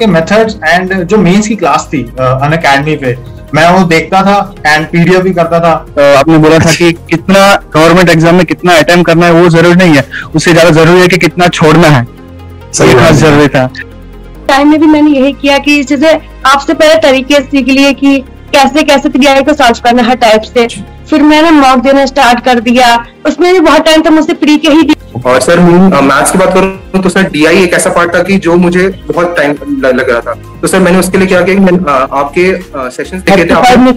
आपके methods and जो mains की क्लास थी अन अकेडमी पे मैं वो देखता था एंड पीडीएफ भी करता था तो आपने बोला था कि कितना गवर्नमेंट एग्जाम में कितना अटेम्प्ट करना है वो जरूरी नहीं है उससे ज्यादा जरूरी है कि कितना छोड़ना है सही बात जरूरी था टाइम में भी मैंने यही किया कि जैसे आपसे पहले तरीके सीख लिए कि कैसे कैसे तैयारी को सॉल्व करना हर टाइप से फिर मैंने मॉक देना स्टार्ट कर दिया उसमें भी बहुत टाइम तो मुझसे प्री के ही दिया और सर मैं मैथ्स की बात करूँ तो सर डी एक ऐसा पार्ट था कि जो मुझे बहुत टाइम लग रहा था तो सर मैंने उसके लिए क्या किया कि आपके सेशन देखे थे आपने में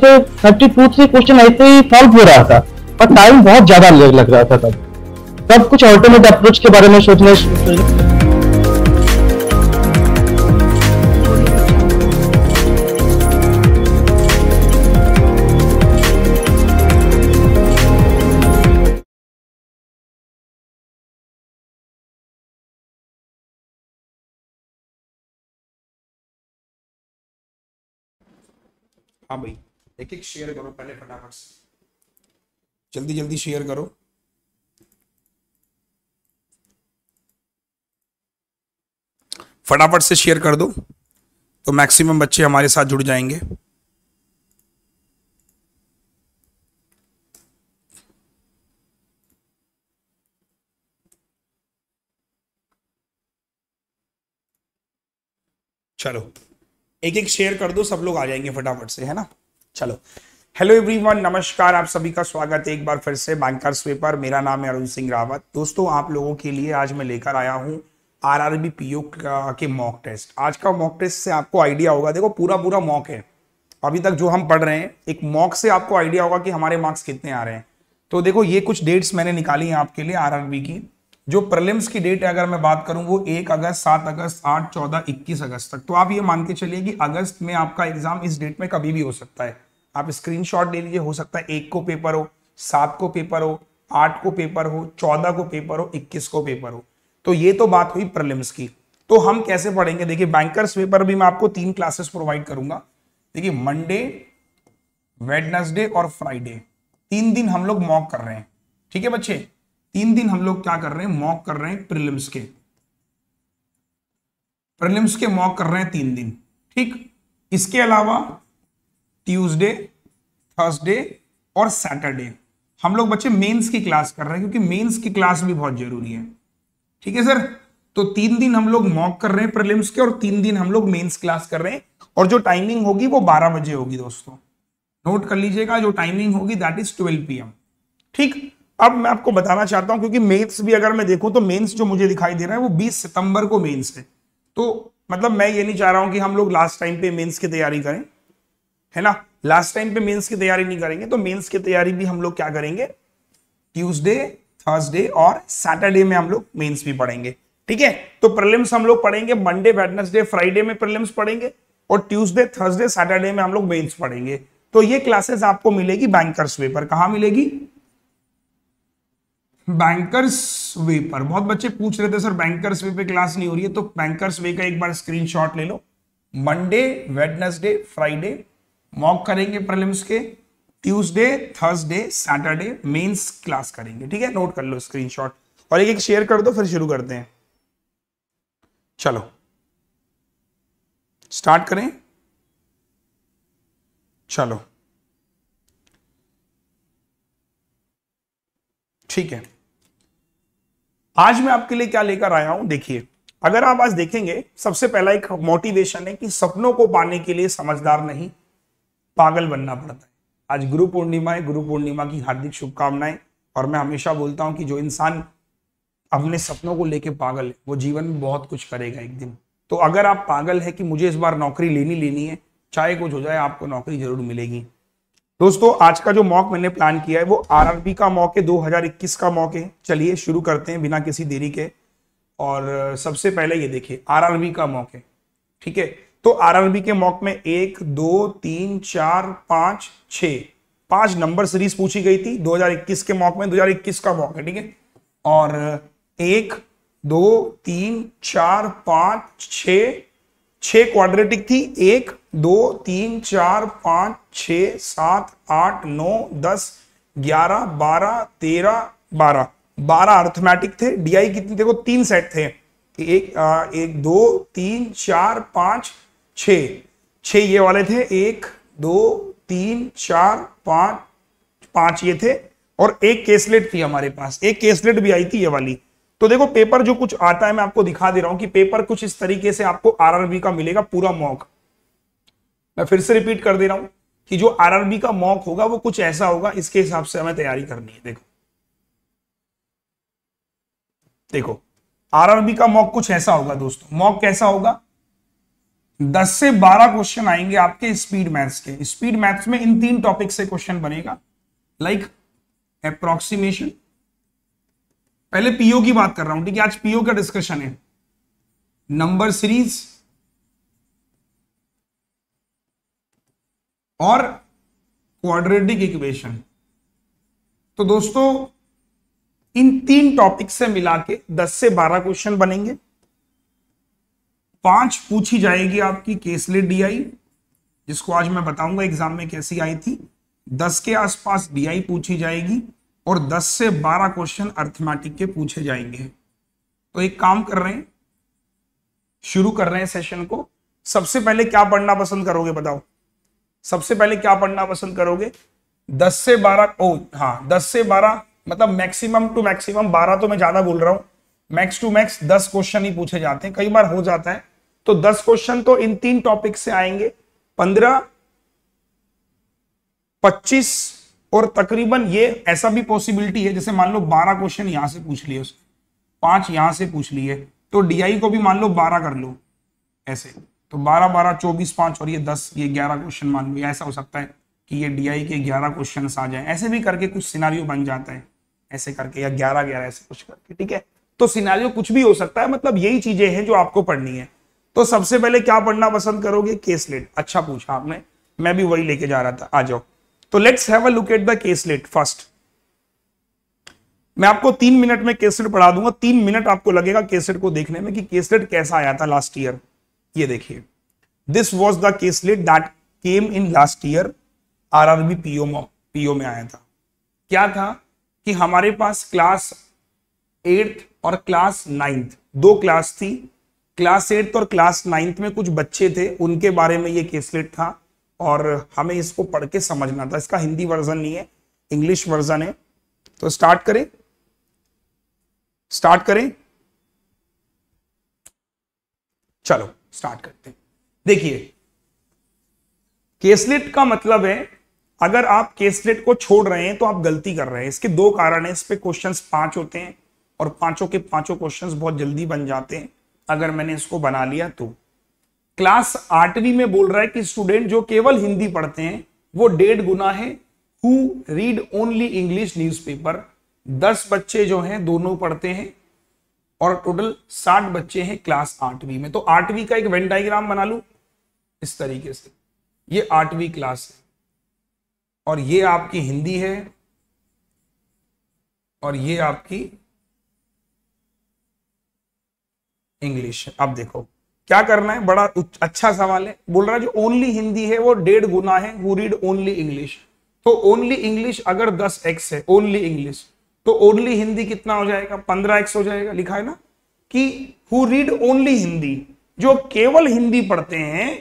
से क्वेश्चन ऐसे ही सॉल्व हो रहा था पर टाइम बहुत ज्यादा लग रहा था तब तब कुछ ऑल्टरनेट अप्रोच के बारे में सोचने हाँ भाई एक एक शेयर करो पहले फटाफट से जल्दी जल्दी शेयर करो फटाफट से शेयर कर दो तो मैक्सिमम बच्चे हमारे साथ जुड़ जाएंगे चलो एक एक शेयर कर दो सब लोग आ जाएंगे फटाफट से है ना चलो हेलो एवरीवन नमस्कार आप सभी का स्वागत है एक बार फिर से बैंकर स्वेपर मेरा नाम है अरुण सिंह रावत दोस्तों आप लोगों के लिए आज मैं लेकर आया हूँ आर आर बी पी के मॉक टेस्ट आज का मॉक टेस्ट से आपको आइडिया होगा देखो पूरा पूरा मॉक है अभी तक जो हम पढ़ रहे हैं एक मॉक से आपको आइडिया होगा कि हमारे मार्क्स कितने आ रहे हैं तो देखो ये कुछ डेट्स मैंने निकाली हैं आपके लिए आर की जो प्रलिम्स की डेट है अगर मैं बात करूं वो एक अगस्त सात अगस्त आठ चौदह इक्कीस अगस्त तक तो आप ये मान के चलिए कि अगस्त में आपका एग्जाम इस डेट में कभी भी हो सकता है आप शॉट ले लीजिए हो सकता है एक को पेपर हो सात को पेपर हो आठ को पेपर हो चौदह को पेपर हो इक्कीस को पेपर हो तो ये तो बात हुई प्रलिम्स की तो हम कैसे पढ़ेंगे देखिए बैंकर्स पेपर भी मैं आपको तीन क्लासेस प्रोवाइड करूंगा देखिए मंडे वेडनेसडे और फ्राइडे तीन दिन हम लोग मॉक कर रहे हैं ठीक है बच्चे तीन दिन हम लोग क्या कर रहे हैं मॉक कर रहे हैं प्रिलिम्स के प्रिलिम्स के मॉक कर रहे हैं तीन दिन ठीक इसके अलावा ट्यूसडे थर्सडे और सैटरडे हम लोग बच्चे मेंस की क्लास कर रहे हैं क्योंकि मेंस की क्लास भी बहुत जरूरी है ठीक है सर तो तीन दिन हम लोग मॉक कर रहे हैं प्रिलिम्स के और तीन दिन हम लोग मेन्स क्लास कर रहे हैं और जो टाइमिंग होगी वो बारह बजे होगी दोस्तों नोट कर लीजिएगा जो टाइमिंग होगी दैट इज ट्वेल्व पी ठीक अब मैं आपको बताना चाहता हूं क्योंकि मेंस भी अगर मैं देखूं तो मेंस जो मुझे दिखाई दे रहा है वो 20 सितंबर को मेंस है तो मतलब मैं ये नहीं चाह रहा हूं कि हम लोग लास्ट टाइम पे मेंस की तैयारी करें है ना लास्ट टाइम पे मेंस की तैयारी नहीं करेंगे तो मेंस की तैयारी भी हम लोग क्या करेंगे ट्यूजडे थर्सडे और सैटरडे में हम लोग मेन्स भी पढ़ेंगे ठीक है तो प्रिलिम्स हम लोग पढ़ेंगे मंडे वेडनेसडे फ्राइडे में प्रिलिम्स पढ़ेंगे और ट्यूजडे थर्सडे सैटरडे में हम लोग मेन्स पढ़ेंगे तो ये क्लासेस आपको मिलेगी बैंकर्स वे पर कहा मिलेगी बैंकर्स वे पर बहुत बच्चे पूछ रहे थे सर बैंकर्स वे पे क्लास नहीं हो रही है तो बैंकर्स वे का एक बार स्क्रीनशॉट ले लो मंडे वेडनेसडे फ्राइडे मॉक करेंगे प्रलिम्स के Tuesday Thursday Saturday mains class करेंगे ठीक है नोट कर लो स्क्रीनशॉट और एक एक शेयर कर दो फिर शुरू करते हैं चलो स्टार्ट करें चलो ठीक है आज मैं आपके लिए क्या लेकर आया हूं देखिए अगर आप आज देखेंगे सबसे पहला एक मोटिवेशन है कि सपनों को पाने के लिए समझदार नहीं पागल बनना पड़ता है आज गुरु पूर्णिमा है गुरु पूर्णिमा की हार्दिक शुभकामनाएं और मैं हमेशा बोलता हूं कि जो इंसान अपने सपनों को लेके पागल है वो जीवन में बहुत कुछ करेगा एक दिन तो अगर आप पागल है कि मुझे इस बार नौकरी लेनी लेनी है चाहे कुछ हो जाए आपको नौकरी जरूर मिलेगी दोस्तों आज का जो मॉक मैंने प्लान किया है वो आरआरबी का मॉक है 2021 का मॉक है चलिए शुरू करते हैं बिना किसी देरी के और सबसे पहले ये देखिए आरआरबी का मॉक है ठीक है तो आरआरबी के मॉक में एक दो तीन चार पांच छ पांच नंबर सीरीज पूछी गई थी 2021 के मॉक में 2021 का मॉक है ठीक है और एक दो तीन चार पांच छ क्वाड्रेटिक थी एक दो तीन चार पाँच छ सात आठ नौ दस ग्यारह बारह तेरह बारह बारह अर्थमेटिक थे डीआई कितने देखो तीन सेट थे एक आ, एक दो तीन चार पाँच छ छ ये वाले थे एक दो तीन चार पाँच पाँच ये थे और एक केसलेट थी हमारे पास एक केसलेट भी आई थी ये वाली तो देखो पेपर जो कुछ आता है मैं आपको दिखा दे रहा हूँ कि पेपर कुछ इस तरीके से आपको आरआरबी का मिलेगा पूरा मॉक मैं फिर से रिपीट कर दे रहा हूं कि जो आरआरबी का मॉक होगा वो कुछ ऐसा होगा इसके हिसाब से हमें तैयारी करनी है देखो देखो आरआरबी का मॉक कुछ ऐसा होगा दोस्तों मॉक कैसा होगा दस से बारह क्वेश्चन आएंगे आपके स्पीड मैथ्स के स्पीड मैथ्स में इन तीन टॉपिक से क्वेश्चन बनेगा लाइक अप्रोक्सीमेशन पहले पीओ की बात कर रहा हूं ठीक है आज पीओ का डिस्कशन है नंबर सीरीज और क्वाड्रेटिक इक्वेशन तो दोस्तों इन तीन टॉपिक से मिला के दस से बारह क्वेश्चन बनेंगे पांच पूछी जाएगी आपकी केसलेट डीआई जिसको आज मैं बताऊंगा एग्जाम में कैसी आई थी दस के आसपास डीआई पूछी जाएगी और दस से बारह क्वेश्चन अर्थमेटिक के पूछे जाएंगे तो एक काम कर रहे हैं शुरू कर रहे हैं सेशन को सबसे पहले क्या पढ़ना पसंद करोगे बताओ सबसे पहले क्या पढ़ना पसंद करोगे दस से बारह ओ हाँ दस से बारह मतलब मैक्सिमम टू मैक्सिमम बारह तो मैं ज्यादा बोल रहा हूँ मैक्स टू मैक्स दस क्वेश्चन ही पूछे जाते हैं कई बार हो जाता है तो दस क्वेश्चन तो इन तीन टॉपिक से आएंगे पंद्रह पच्चीस और तकरीबन ये ऐसा भी पॉसिबिलिटी है जैसे मान लो बारह क्वेश्चन यहां से पूछ लिए उसने पांच यहां से पूछ लिए तो डीआई को भी मान लो बारह कर लो ऐसे तो बारह बारह चौबीस पांच और ये दस ये ग्यारह क्वेश्चन मान लो ऐसा हो सकता है कि ये डी के ग्यारह क्वेश्चन आ जाए ऐसे भी करके कुछ सिनारियो बन जाते हैं ऐसे करके या ग्यारह ग्यारह ऐसे कुछ करके ठीक है तो सिनारियो कुछ भी हो सकता है मतलब यही चीजें हैं जो आपको पढ़नी है तो सबसे पहले क्या पढ़ना पसंद करोगे केसलेट अच्छा पूछा आपने मैं भी वही लेके जा रहा था आ जाओ तो let's have a look at the caselet first मैं आपको तीन मिनट में केसलेट पढ़ा दूंगा तीन मिनट आपको लगेगा केसलेट को देखने में कि केसलेट कैसा आया था लास्ट ईयर ये देखिए this was the caselet that came in last year R R B PO PO में आया था क्या था कि हमारे पास क्लास एट्थ और क्लास नाइन्थ दो क्लास थी क्लास एट्थ और क्लास नाइन्थ में कुछ बच्चे थे उनके बारे में ये केसलेट था और हमें इसको पढ़ के समझना था इसका हिंदी वर्जन नहीं है इंग्लिश वर्जन है तो स्टार्ट करें स्टार्ट करें चलो स्टार्ट करते हैं देखिए केसलेट का मतलब है अगर आप केसलेट को छोड़ रहे हैं तो आप गलती कर रहे हैं इसके दो कारण है इस पे क्वेश्चन पांच होते हैं और पांचों के पांचों क्वेश्चन बहुत जल्दी बन जाते हैं अगर मैंने इसको बना लिया तो क्लास आठवीं में बोल रहा है कि स्टूडेंट जो केवल हिंदी पढ़ते हैं वो डेढ़ गुना है who read only English newspaper दस बच्चे जो हैं दोनों पढ़ते हैं और टोटल साठ बच्चे हैं क्लास आठवीं में तो आठवीं का एक वेन डायग्राम बना लू इस तरीके से ये आठवीं क्लास है और ये आपकी हिंदी है और ये आपकी इंग्लिश है अब देखो क्या करना है बड़ा अच्छा सवाल है बोल रहा है जो ओनली हिंदी है वो डेढ़ गुना है हु रीड ओनली इंग्लिश तो ओनली इंग्लिश अगर दस एक्स है ओनली इंग्लिश तो ओनली हिंदी कितना हो जाएगा पंद्रह एक्स हो जाएगा लिखा है ना कि हु रीड ओनली हिंदी जो केवल हिंदी पढ़ते हैं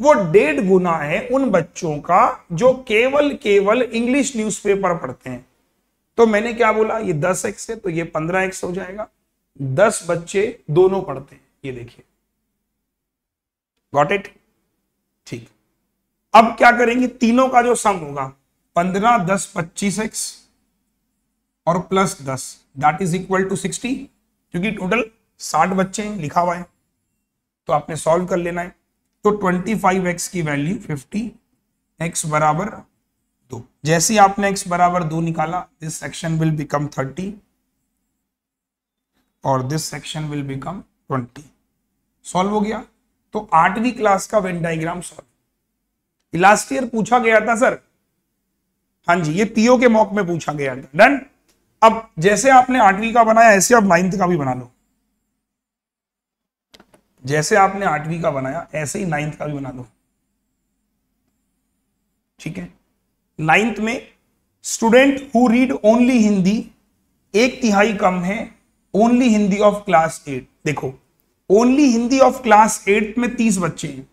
वो डेढ़ गुना है उन बच्चों का जो केवल केवल इंग्लिश न्यूज़पेपर पढ़ते हैं तो मैंने क्या बोला ये दस एक्स है तो ये पंद्रह एक्स हो जाएगा दस बच्चे दोनों पढ़ते हैं ये देखिए गॉट इट ठीक अब क्या करेंगे तीनों का जो सम होगा पंद्रह दस पच्चीस एक्स और प्लस दस that is equal to sixty क्योंकि टोटल साठ बच्चे हैं लिखा हुआ है तो आपने सॉल्व कर लेना है तो ट्वेंटी फाइव एक्स की वैल्यू फिफ्टी एक्स बराबर दो जैसे ही आपने एक्स बराबर दो निकाला this section will become thirty और this section will become twenty solve हो गया तो आठवीं क्लास का Venn diagram solve last year पूछा गया था सर हाँ जी ये पीओ के मॉक में पूछा गया था डन अब जैसे आपने आठवीं का बनाया ऐसे आप नाइन्थ का भी बना लो जैसे आपने आठवीं का बनाया ऐसे ही नाइन्थ का भी बना लो ठीक है नाइन्थ में student who read only Hindi एक तिहाई कम है only Hindi of class eight देखो only Hindi of class eight में तीस बच्चे हैं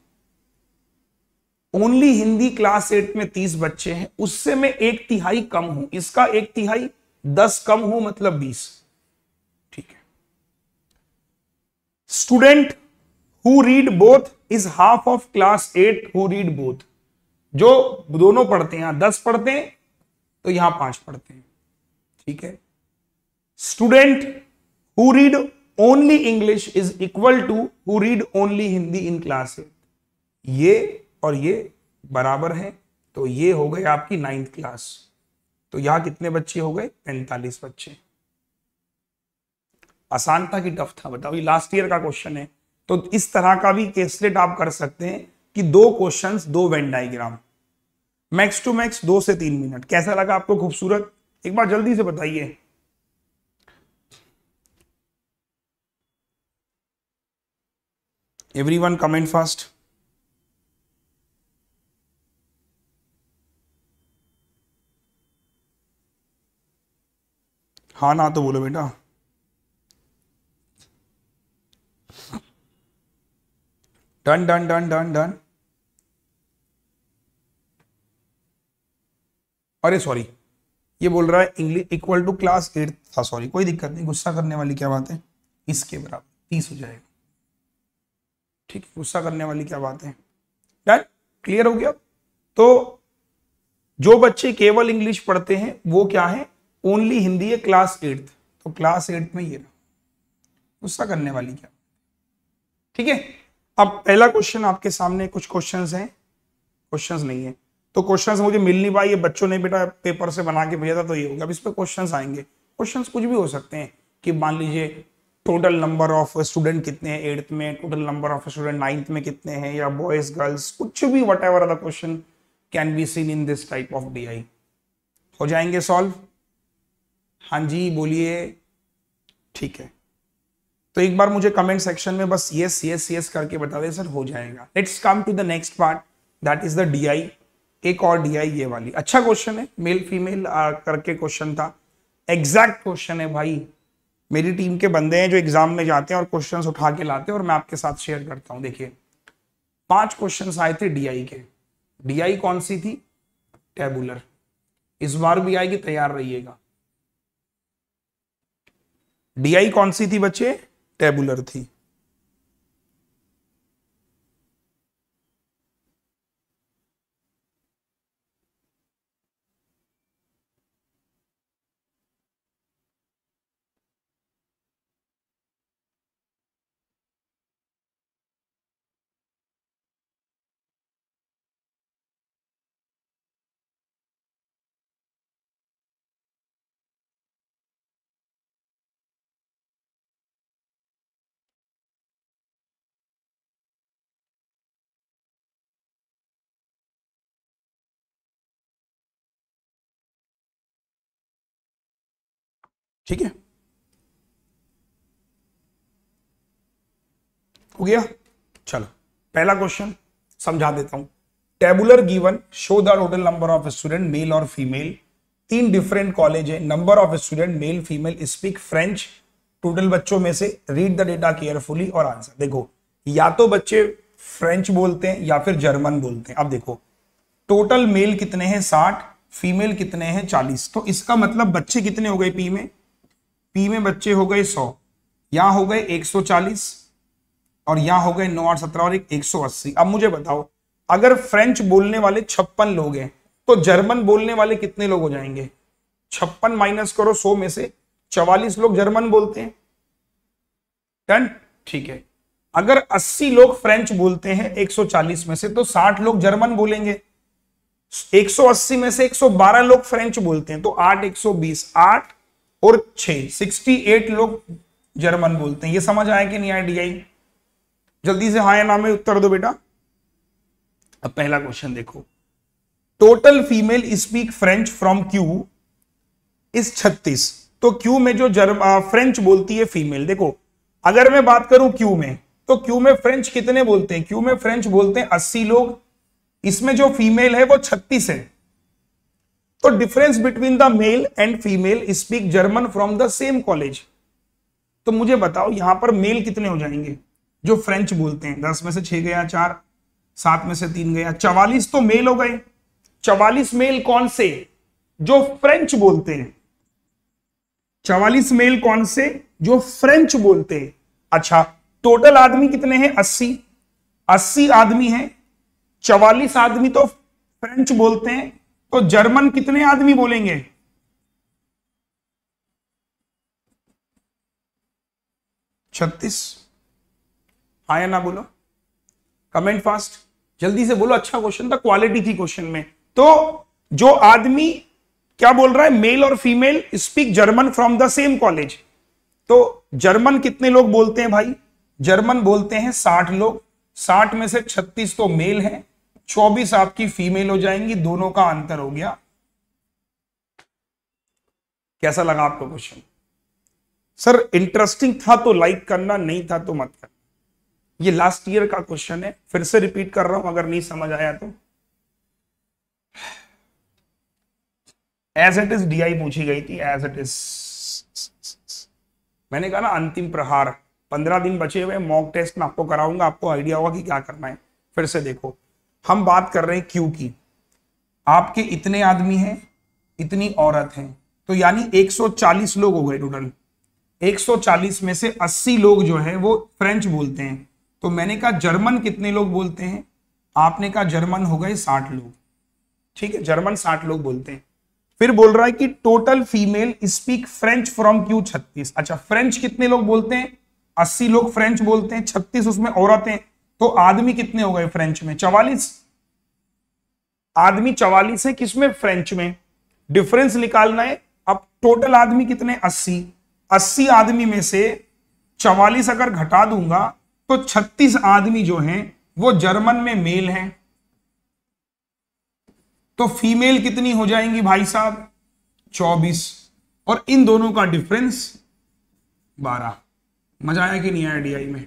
ओनली हिंदी क्लास एट में तीस बच्चे हैं उससे मैं एक तिहाई कम हूं इसका एक तिहाई दस कम हो मतलब बीस ठीक है student who read both is half of class eight who read both जो दोनों पढ़ते हैं दस पढ़ते हैं तो यहां पांच पढ़ते हैं ठीक है student who read only English is equal to who read only Hindi in class eight ये और ये बराबर है तो ये हो गए आपकी नाइन्थ क्लास तो यहां कितने बच्चे हो गए पैंतालीस बच्चे आसान था कि टफ था बताओ ये लास्ट ईयर का क्वेश्चन है तो इस तरह का भी केसलेट आप कर सकते हैं कि दो क्वेश्चंस दो Venn diagram max to max दो से तीन मिनट कैसा लगा आपको खूबसूरत एक बार जल्दी से बताइए everyone कमेंट फास्ट हाँ ना तो बोलो बेटा done done done done done अरे सॉरी ये बोल रहा है English equal to class eight था सॉरी कोई दिक्कत नहीं गुस्सा करने वाली क्या बात है इसके बराबर तीस हो जाएगा ठीक गुस्सा करने वाली क्या बात है डन क्लियर हो गया तो जो बच्चे केवल इंग्लिश पढ़ते हैं वो क्या है ओनली हिंदी है क्लास एट्थ तो क्लास एट्थ में ये गुस्सा करने वाली क्या ठीक है अब पहला क्वेश्चन आपके सामने कुछ क्वेश्चंस हैं क्वेश्चंस नहीं है तो क्वेश्चंस मुझे मिल नहीं पाए ये बच्चों ने बेटा पेपर से बना के भेजा था तो ये हो गया अब इस पर क्वेश्चन आएंगे क्वेश्चंस कुछ भी हो सकते हैं कि मान लीजिए टोटल नंबर ऑफ स्टूडेंट कितने हैं एट्थ में total number of student ninth में कितने हैं या बॉयज गर्ल्स कुछ भी whatever the question can be seen in this type of D हो जाएंगे सॉल्व हाँ जी बोलिए ठीक है तो एक बार मुझे कमेंट सेक्शन में बस यस यस यस करके बता दें सर हो जाएगा let's come to the next part that is the DI एक और डीआई ये वाली अच्छा क्वेश्चन है मेल फीमेल करके क्वेश्चन था एग्जैक्ट क्वेश्चन है भाई मेरी टीम के बंदे हैं जो एग्जाम में जाते हैं और क्वेश्चन उठा के लाते हैं और मैं आपके साथ शेयर करता हूँ देखिए पांच क्वेश्चन आए थे डीआई के डीआई कौन सी थी टेबुलर इस बार भी आएगी तैयार रहिएगा डीआई कौन सी थी बच्चे टेबुलर थी ठीक है हो गया चलो पहला क्वेश्चन समझा देता हूं tabular given show the total number of student male और फीमेल तीन डिफरेंट कॉलेज है number of student male female speak French total बच्चों में से रीड द डेटा केयरफुली और आंसर देखो या तो बच्चे फ्रेंच बोलते हैं या फिर जर्मन बोलते हैं अब देखो टोटल मेल कितने हैं साठ फीमेल कितने हैं चालीस तो इसका मतलब बच्चे कितने हो गए पी में पी में बच्चे हो गए सौ यहां हो गए एक सौ चालीस और यहां हो गए नौ आठ सत्रह और एक सौ अस्सी अब मुझे बताओ अगर फ्रेंच बोलने वाले छप्पन लोग हैं तो जर्मन बोलने वाले कितने लोग हो जाएंगे छप्पन माइनस करो 100 में से चवालीस लोग जर्मन बोलते हैं टन ठीक है अगर 80 लोग फ्रेंच बोलते हैं 140 में से तो 60 लोग जर्मन बोलेंगे 180 में से 112 लोग फ्रेंच बोलते हैं तो 8 120 8 और सिक्सटी 68 लोग जर्मन बोलते हैं ये समझ आया कि नहीं आया डी आई जल्दी से हाँ नाम में उत्तर दो बेटा अब पहला क्वेश्चन देखो total female speak French from Q is छत्तीस तो क्यू में जो जर्म फ्रेंच बोलती है फीमेल देखो अगर मैं बात करूं क्यू में तो क्यू में फ्रेंच कितने बोलते हैं क्यू में फ्रेंच बोलते हैं अस्सी लोग इसमें जो फीमेल है वो छत्तीस है तो difference between the male and female speak German from the same college तो मुझे बताओ यहां पर मेल कितने हो जाएंगे जो फ्रेंच बोलते हैं दस में से छह गया चार सात में से तीन गया चवालीस तो मेल हो गए चवालीस मेल कौन से जो फ्रेंच बोलते हैं चवालीस मेल कौन से जो फ्रेंच बोलते हैं अच्छा टोटल आदमी कितने हैं अस्सी अस्सी आदमी हैं चवालीस आदमी तो फ्रेंच बोलते हैं तो जर्मन कितने आदमी बोलेंगे छत्तीस आया हाँ ना बोलो कमेंट फास्ट जल्दी से बोलो अच्छा क्वेश्चन था क्वालिटी थी क्वेश्चन में तो जो आदमी क्या बोल रहा है मेल और female speak German from the same college तो जर्मन कितने लोग बोलते हैं भाई जर्मन बोलते हैं साठ लोग साठ में से छत्तीस तो मेल हैं चौबीस आपकी फीमेल हो जाएंगी दोनों का अंतर हो गया कैसा लगा आपको क्वेश्चन सर इंटरेस्टिंग था तो लाइक करना नहीं था तो मत करना ये लास्ट ईयर का क्वेश्चन है फिर से रिपीट कर रहा हूं अगर नहीं समझ आया तो एज इट इज डीआई पूछी गई थी एज इट इज मैंने कहा ना अंतिम प्रहार पंद्रह दिन बचे हुए मॉक टेस्ट में आपको कराऊंगा आपको आइडिया होगा कि क्या करना है फिर से देखो हम बात कर रहे हैं क्यू की आपके इतने आदमी हैं इतनी औरत हैं तो यानी 140 लोग हो गए टोटल 140 में से 80 लोग जो है वो फ्रेंच बोलते हैं तो मैंने कहा जर्मन कितने लोग बोलते हैं आपने कहा जर्मन हो गए 60 लोग ठीक है जर्मन 60 लोग बोलते हैं फिर बोल रहा है कि total female speak French from Q छत्तीस अच्छा फ्रेंच कितने लोग बोलते हैं अस्सी लोग फ्रेंच बोलते हैं छत्तीस उसमें औरतें तो आदमी कितने हो गए फ्रेंच में चवालीस आदमी चवालीस है किसमें फ्रेंच में डिफरेंस निकालना है अब टोटल आदमी कितने अस्सी अस्सी आदमी में से चवालीस अगर घटा दूंगा तो छत्तीस आदमी जो हैं वो जर्मन में मेल हैं तो फीमेल कितनी हो जाएंगी भाई साहब चौबीस और इन दोनों का डिफरेंस बारह मजा आया कि नहीं आया डीआई में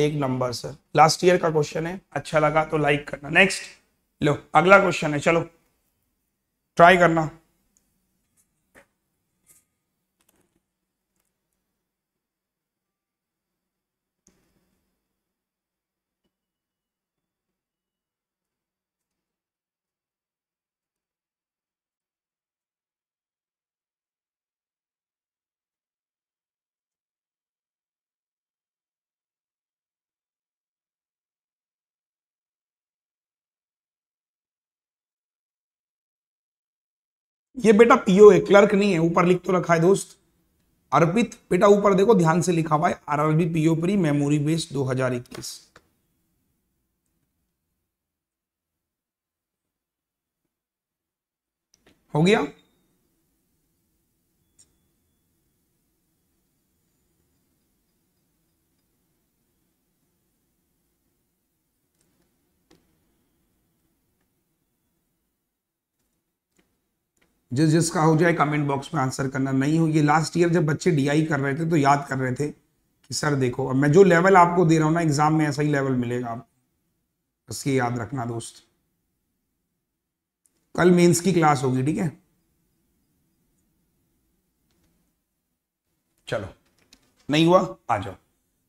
एक नंबर सर लास्ट ईयर का क्वेश्चन है अच्छा लगा तो लाइक करना नेक्स्ट लो अगला क्वेश्चन है चलो ट्राई करना ये बेटा पीओ है क्लर्क नहीं है ऊपर लिख तो रखा है दोस्त अर्पित बेटा ऊपर देखो ध्यान से लिखा हुआ है RRB PO pre memory base 2021 हो गया जिस जिसका हो जाए कमेंट बॉक्स में आंसर करना नहीं हो ये लास्ट ईयर जब बच्चे डीआई कर रहे थे तो याद कर रहे थे कि सर देखो अब मैं जो लेवल आपको दे रहा हूँ ना एग्जाम में ऐसा ही लेवल मिलेगा आप बस ये याद रखना दोस्त कल मेंस की क्लास होगी ठीक है चलो नहीं हुआ आ जाओ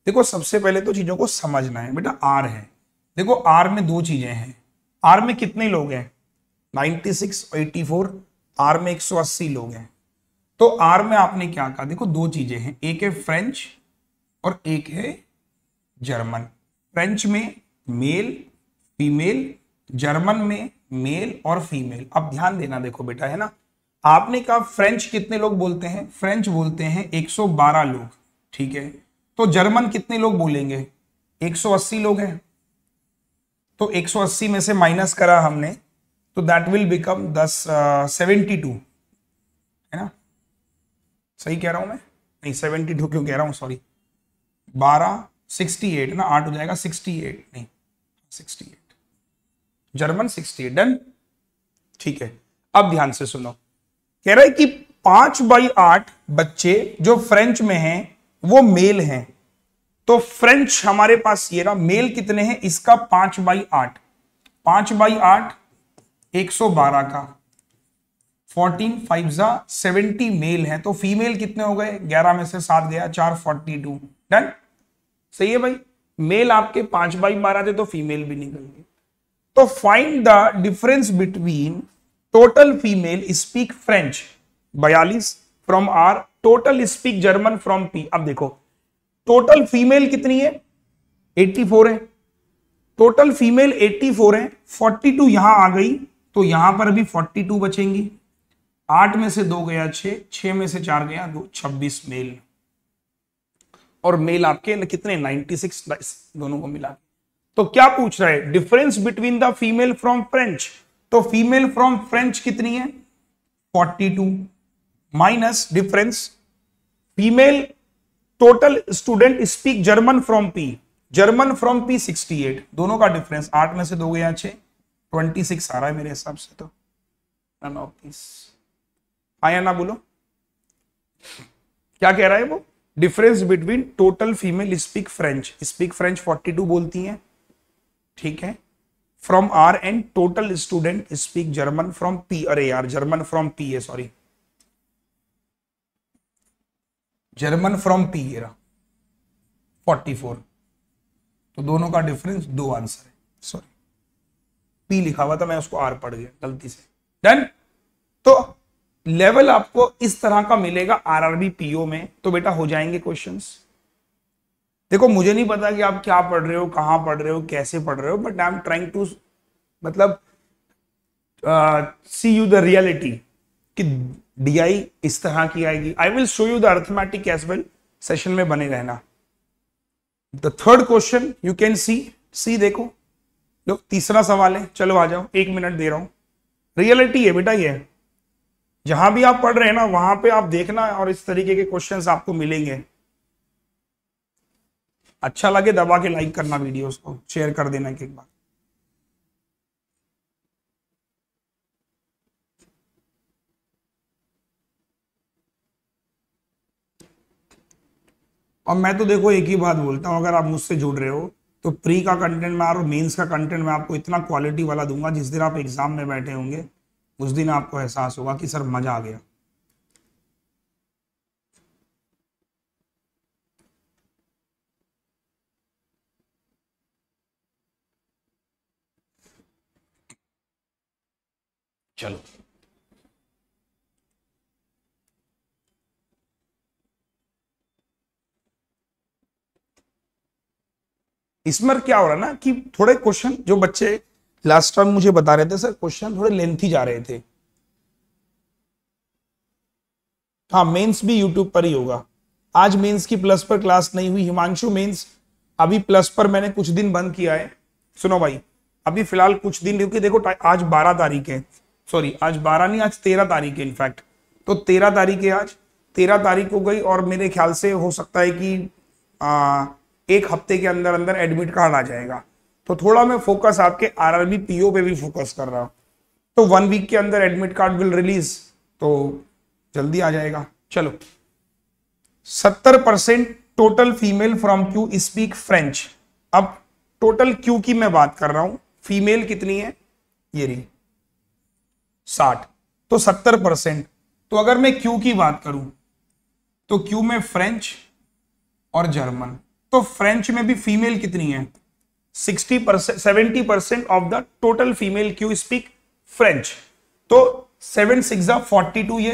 देखो सबसे पहले तो चीजों को समझना है बेटा आर है देखो आर में दो चीजें हैं आर में कितने लोग हैं 96 एटी फोर आर में 180 लोग हैं तो आर में आपने क्या कहा देखो दो चीजें हैं एक है फ्रेंच और एक है जर्मन फ्रेंच में मेल फीमेल जर्मन में मेल और फीमेल अब ध्यान देना देखो बेटा है ना आपने कहा फ्रेंच कितने लोग बोलते हैं फ्रेंच बोलते हैं 112 लोग ठीक है तो जर्मन कितने लोग बोलेंगे 180 लोग हैं तो 180 में से माइनस करा हमने तो दैट विल बिकम दस सेवेंटी टू है ना सही कह रहा हूं मैं नहीं सेवेंटी टू क्यों कह रहा हूं सॉरी बारह सिक्सटी एट ना आठ हो जाएगा सिक्सटी एट नहीं sixty eight German sixty eight done ठीक है अब ध्यान से सुनो कह रहा है कि पांच बाई आठ बच्चे जो फ्रेंच में हैं वो मेल हैं तो फ्रेंच हमारे पास ये रहा मेल कितने हैं इसका पांच बाई आठ पांच बाई आठ 112 का 14 फाइव जा सेवेंटी मेल है तो फीमेल कितने हो गए 11 में से सात गया चार फोर्टी टू डन सही है भाई मेल आपके पांच बाई बारह थे तो फीमेल भी निकल गए तो find the difference between total female speak French बयालीस from R total speak German from P अब देखो टोटल फीमेल कितनी है 84 है टोटल फीमेल 84 है 42 यहां आ गई तो यहां पर भी फोर्टी टू बचेंगी आठ में से दो गया छ छ में से चार गया दो छब्बीस मेल और मेल आपके कितने 96 दोनों को मिला तो क्या पूछ रहा है difference between the female from French तो फीमेल फ्रॉम फ्रेंच कितनी है 42 minus difference female total student speak German from P German from P 68 दोनों का डिफरेंस आठ में से दो गया छह ट्वेंटी सिक्स आ रहा है मेरे हिसाब से तो रन ऑफ दिस आया ना बोलो क्या कह रहा है वो difference between total female speak French speak French 42 बोलती हैं ठीक है from R and total student speak German from P अरे यार German from P A sorry German from P A forty four तो दोनों का डिफरेंस दो आंसर है सॉरी पी लिखा हुआ था मैं उसको आर पढ़ गया गलती से डन तो लेवल आपको इस तरह का मिलेगा आरआरबी पीओ में तो बेटा हो जाएंगे क्वेश्चन देखो मुझे नहीं पता कि आप क्या पढ़ रहे हो कहाँ पढ़ रहे हो कैसे पढ़ रहे हो but I am trying to मतलब सी यू द रियलिटी कि डीआई इस तरह की आएगी I will show you the arithmetic as well session में बने रहना the third question you can see see देखो लो तीसरा सवाल है चलो आ जाओ एक मिनट दे रहा हूं रियलिटी है बेटा ये जहां भी आप पढ़ रहे हैं ना वहां पे आप देखना और इस तरीके के क्वेश्चन आपको मिलेंगे अच्छा लगे दबा के लाइक करना वीडियो को शेयर कर देना एक बार और मैं तो देखो एक ही बात बोलता हूं अगर आप मुझसे जुड़ रहे हो तो प्री का कंटेंट मैं और मेंस का कंटेंट मैं आपको इतना क्वालिटी वाला दूंगा जिस दिन आप एग्ज़ाम में बैठे होंगे उस दिन आपको एहसास होगा कि सर मज़ा आ गया चलो इसमें क्या हो रहा है ना कि थोड़े क्वेश्चन जो बच्चे लास्ट टाइम मुझे बता रहे थे सर क्वेश्चन थोड़े लेंथी जा रहे थे हाँ मेंस भी यूट्यूब पर ही होगा आज मेंस की प्लस पर क्लास नहीं हुई हिमांशु मेंस अभी प्लस पर मैंने कुछ दिन बंद किया है सुनो भाई अभी फिलहाल कुछ दिन क्योंकि देखो आज बारह तारीख है सॉरी आज बारह नहीं आज तेरह तारीख है इनफैक्ट तो तेरह तारीख है आज तेरह तारीख हो गई और मेरे ख्याल से हो सकता है कि एक हफ्ते के अंदर अंदर एडमिट कार्ड आ जाएगा तो थोड़ा मैं फोकस आपके आर आर पीओ पे भी फोकस कर रहा हूँ तो वन वीक के अंदर एडमिट कार्ड विल रिलीज तो जल्दी आ जाएगा चलो सत्तर percent total female from Q speak French अब टोटल क्यू की मैं बात कर रहा हूं फीमेल कितनी है ये रही साठ तो सत्तर परसेंट तो अगर मैं क्यू की बात करूं तो क्यू में फ्रेंच और जर्मन तो फ्रेंच में भी फीमेल कितनी है sixty percent seventy percent of the total female Q speak French तो सेवन सिक्स फोर्टी टू ये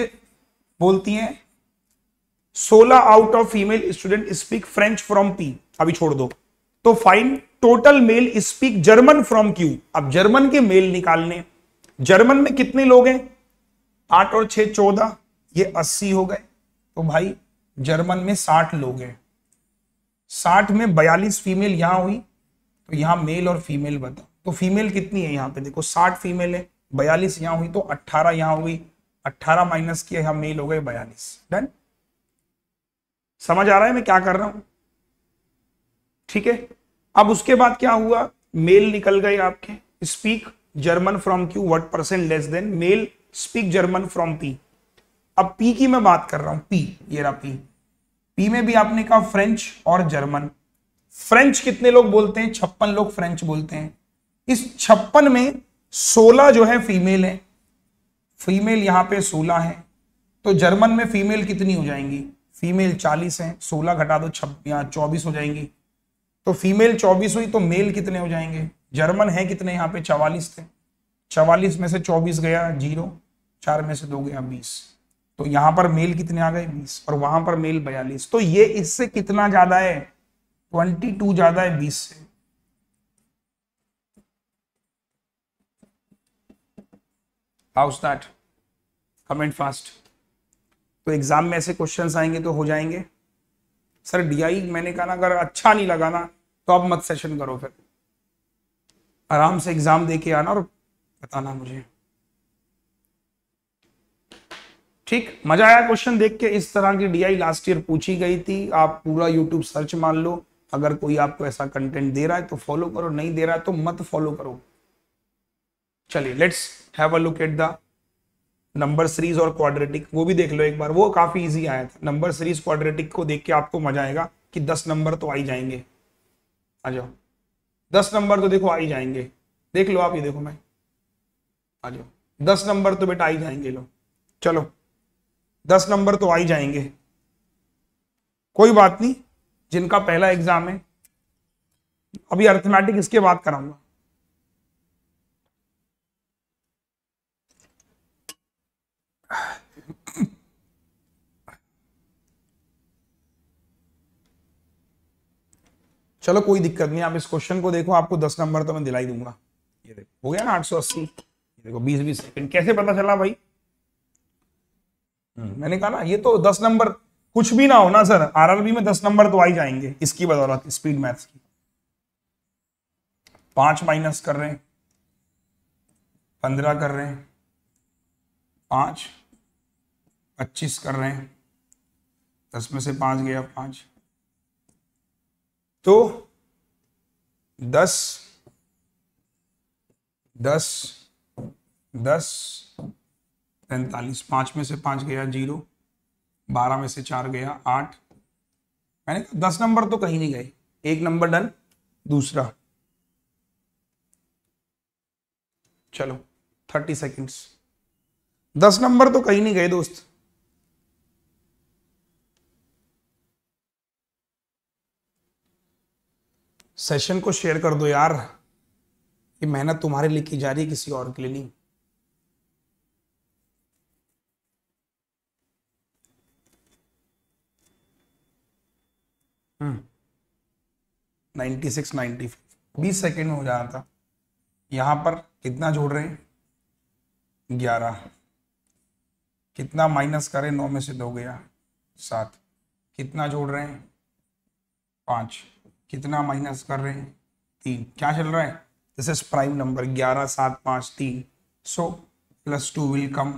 बोलती हैं सोलह out of female student speak French from P अभी छोड़ दो तो fine total male speak German from Q अब जर्मन के मेल निकालने जर्मन में कितने लोग हैं आठ और छह चौदह ये अस्सी हो गए तो भाई जर्मन में साठ लोग हैं साठ में बयालीस फीमेल यहां हुई तो यहां मेल और फीमेल बता तो फीमेल कितनी है यहाँ पे देखो साठ फीमेल है बयालीस यहां हुई तो अट्ठारह यहां हुई अट्ठारह माइनस किया यहां मेल हो गए बयालीस डन समझ आ रहा है मैं क्या कर रहा हूं ठीक है अब उसके बाद क्या हुआ मेल निकल गए आपके speak German from Q what percent less than male speak German from P अब पी की मैं बात कर रहा हूं पी ये रहा पी पी में भी आपने कहा फ्रेंच और जर्मन फ्रेंच कितने लोग बोलते हैं छप्पन लोग फ्रेंच बोलते हैं इस छप्पन में सोलह जो है फीमेल है फीमेल यहां पे सोलह है तो जर्मन में फीमेल कितनी हो जाएंगी फीमेल चालीस है सोलह घटा दो यहाँ चौबीस हो जाएंगी तो फीमेल चौबीस हुई तो मेल कितने हो जाएंगे जर्मन है कितने यहाँ पे चवालीस थे चवालीस में से चौबीस गया जीरो चार में से दो गया बीस तो यहां पर मेल कितने आ गए बीस और वहां पर मेल बयालीस तो ये इससे कितना ज्यादा है ट्वेंटी टू ज्यादा है बीस से हाउस दैट कमेंट फास्ट तो एग्जाम में ऐसे क्वेश्चन आएंगे तो हो जाएंगे सर डीआई मैंने कहा ना अगर अच्छा नहीं लगा ना तो आप मत सेशन करो फिर आराम से एग्जाम दे के आना और बताना मुझे ठीक मजा आया क्वेश्चन देख के इस तरह की डीआई लास्ट ईयर पूछी गई थी आप पूरा यूट्यूब सर्च मान लो अगर कोई आपको ऐसा कंटेंट दे रहा है तो फॉलो करो नहीं दे रहा है तो मत फॉलो करो चलिए let's have a look at the number series और क्वाड्रेटिक वो भी देख लो एक बार वो काफी इजी आया था नंबर सीरीज क्वाड्रेटिक को देख के आपको मजा आएगा कि दस नंबर तो आ ही जाएंगे आ जाओ दस नंबर तो देखो आ ही जाएंगे देख लो आप ये देखो मैं आ जाओ दस नंबर तो बेटा आ ही जाएंगे लो चलो दस नंबर तो आ ही जाएंगे कोई बात नहीं जिनका पहला एग्जाम है अभी अर्थमेटिक इसके बाद कराऊंगा चलो कोई दिक्कत नहीं आप इस क्वेश्चन को देखो आपको दस नंबर तो मैं दिलाई दूंगा ये देखो हो गया ना आठ सौ अस्सी देखो बीस बीस सेकंड कैसे पता चला भाई हम्म, मैंने कहा ना ये तो दस नंबर कुछ भी ना हो ना सर आरआरबी में दस नंबर तो आई जाएंगे इसकी बदौलत स्पीड मैथ्स की पांच माइनस कर रहे पंद्रह कर रहे पांच पच्चीस कर रहे हैं दस में से पांच गया पांच तो दस दस दस पैंतालीस पाँच में से पाँच गया जीरो बारह में से चार गया आठ मैंने कहा दस नंबर तो कहीं नहीं गए एक नंबर डन दूसरा चलो थर्टी सेकेंड्स दस नंबर तो कहीं नहीं गए दोस्त सेशन को शेयर कर दो यार ये मेहनत तुम्हारे लिए की जा रही है किसी और के लिए नहीं नाइन्टी सिक्स नाइन्टी बीस सेकेंड में हो जाना था यहाँ पर कितना जोड़ रहे हैं ग्यारह कितना माइनस करें नौ में से दो गया सात कितना जोड़ रहे हैं पाँच कितना माइनस कर रहे हैं तीन क्या चल रहा है दिस इज प्राइम नंबर ग्यारह सात पाँच तीन so plus two will come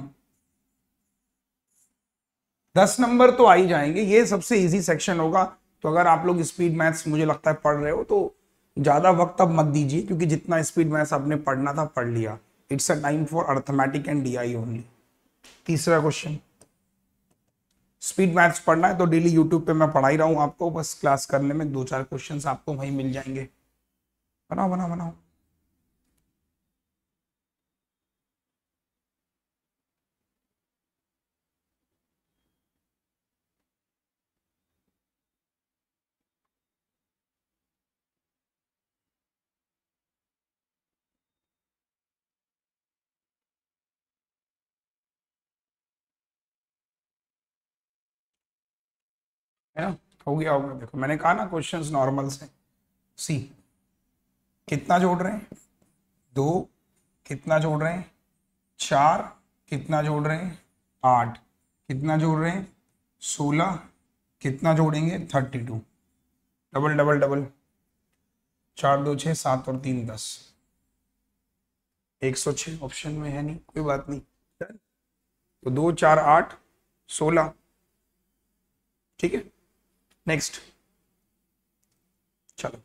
दस नंबर तो आ ही जाएंगे ये सबसे इजी सेक्शन होगा तो अगर आप लोग स्पीड मैथ्स मुझे लगता है पढ़ रहे हो तो ज़्यादा वक्त अब मत दीजिए क्योंकि जितना स्पीड मैथ्स आपने पढ़ना था पढ़ लिया it's a time for arithmetic and D I only तीसरा क्वेश्चन स्पीड मैथ्स पढ़ना है तो डेली यूट्यूब पे मैं पढ़ाई रहा हूँ आपको बस क्लास करने में दो चार क्वेश्चन आपको वहीं मिल जाएंगे बनाओ बनाओ बनाओ हो गया होगा देखो मैंने कहा ना क्वेश्चंस नॉर्मल से सी कितना जोड़ रहे हैं दो कितना जोड़ रहे हैं चार कितना जोड़ रहे हैं आठ कितना जोड़ रहे हैं सोलह कितना जोड़ेंगे thirty two double double double चार दो छः सात और तीन दस एक सौ छः ऑप्शन में है नहीं कोई बात नहीं तो दो चार आठ सोलह ठीक है नेक्स्ट चलो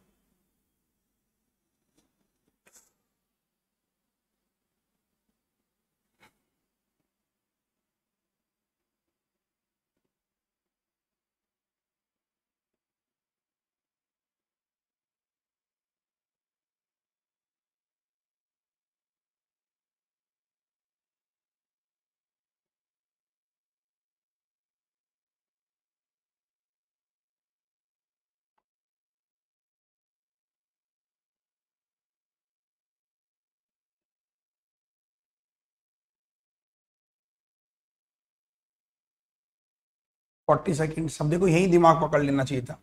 फोर्टी सेकेंड सब देखो यही दिमाग पकड़ लेना चाहिए था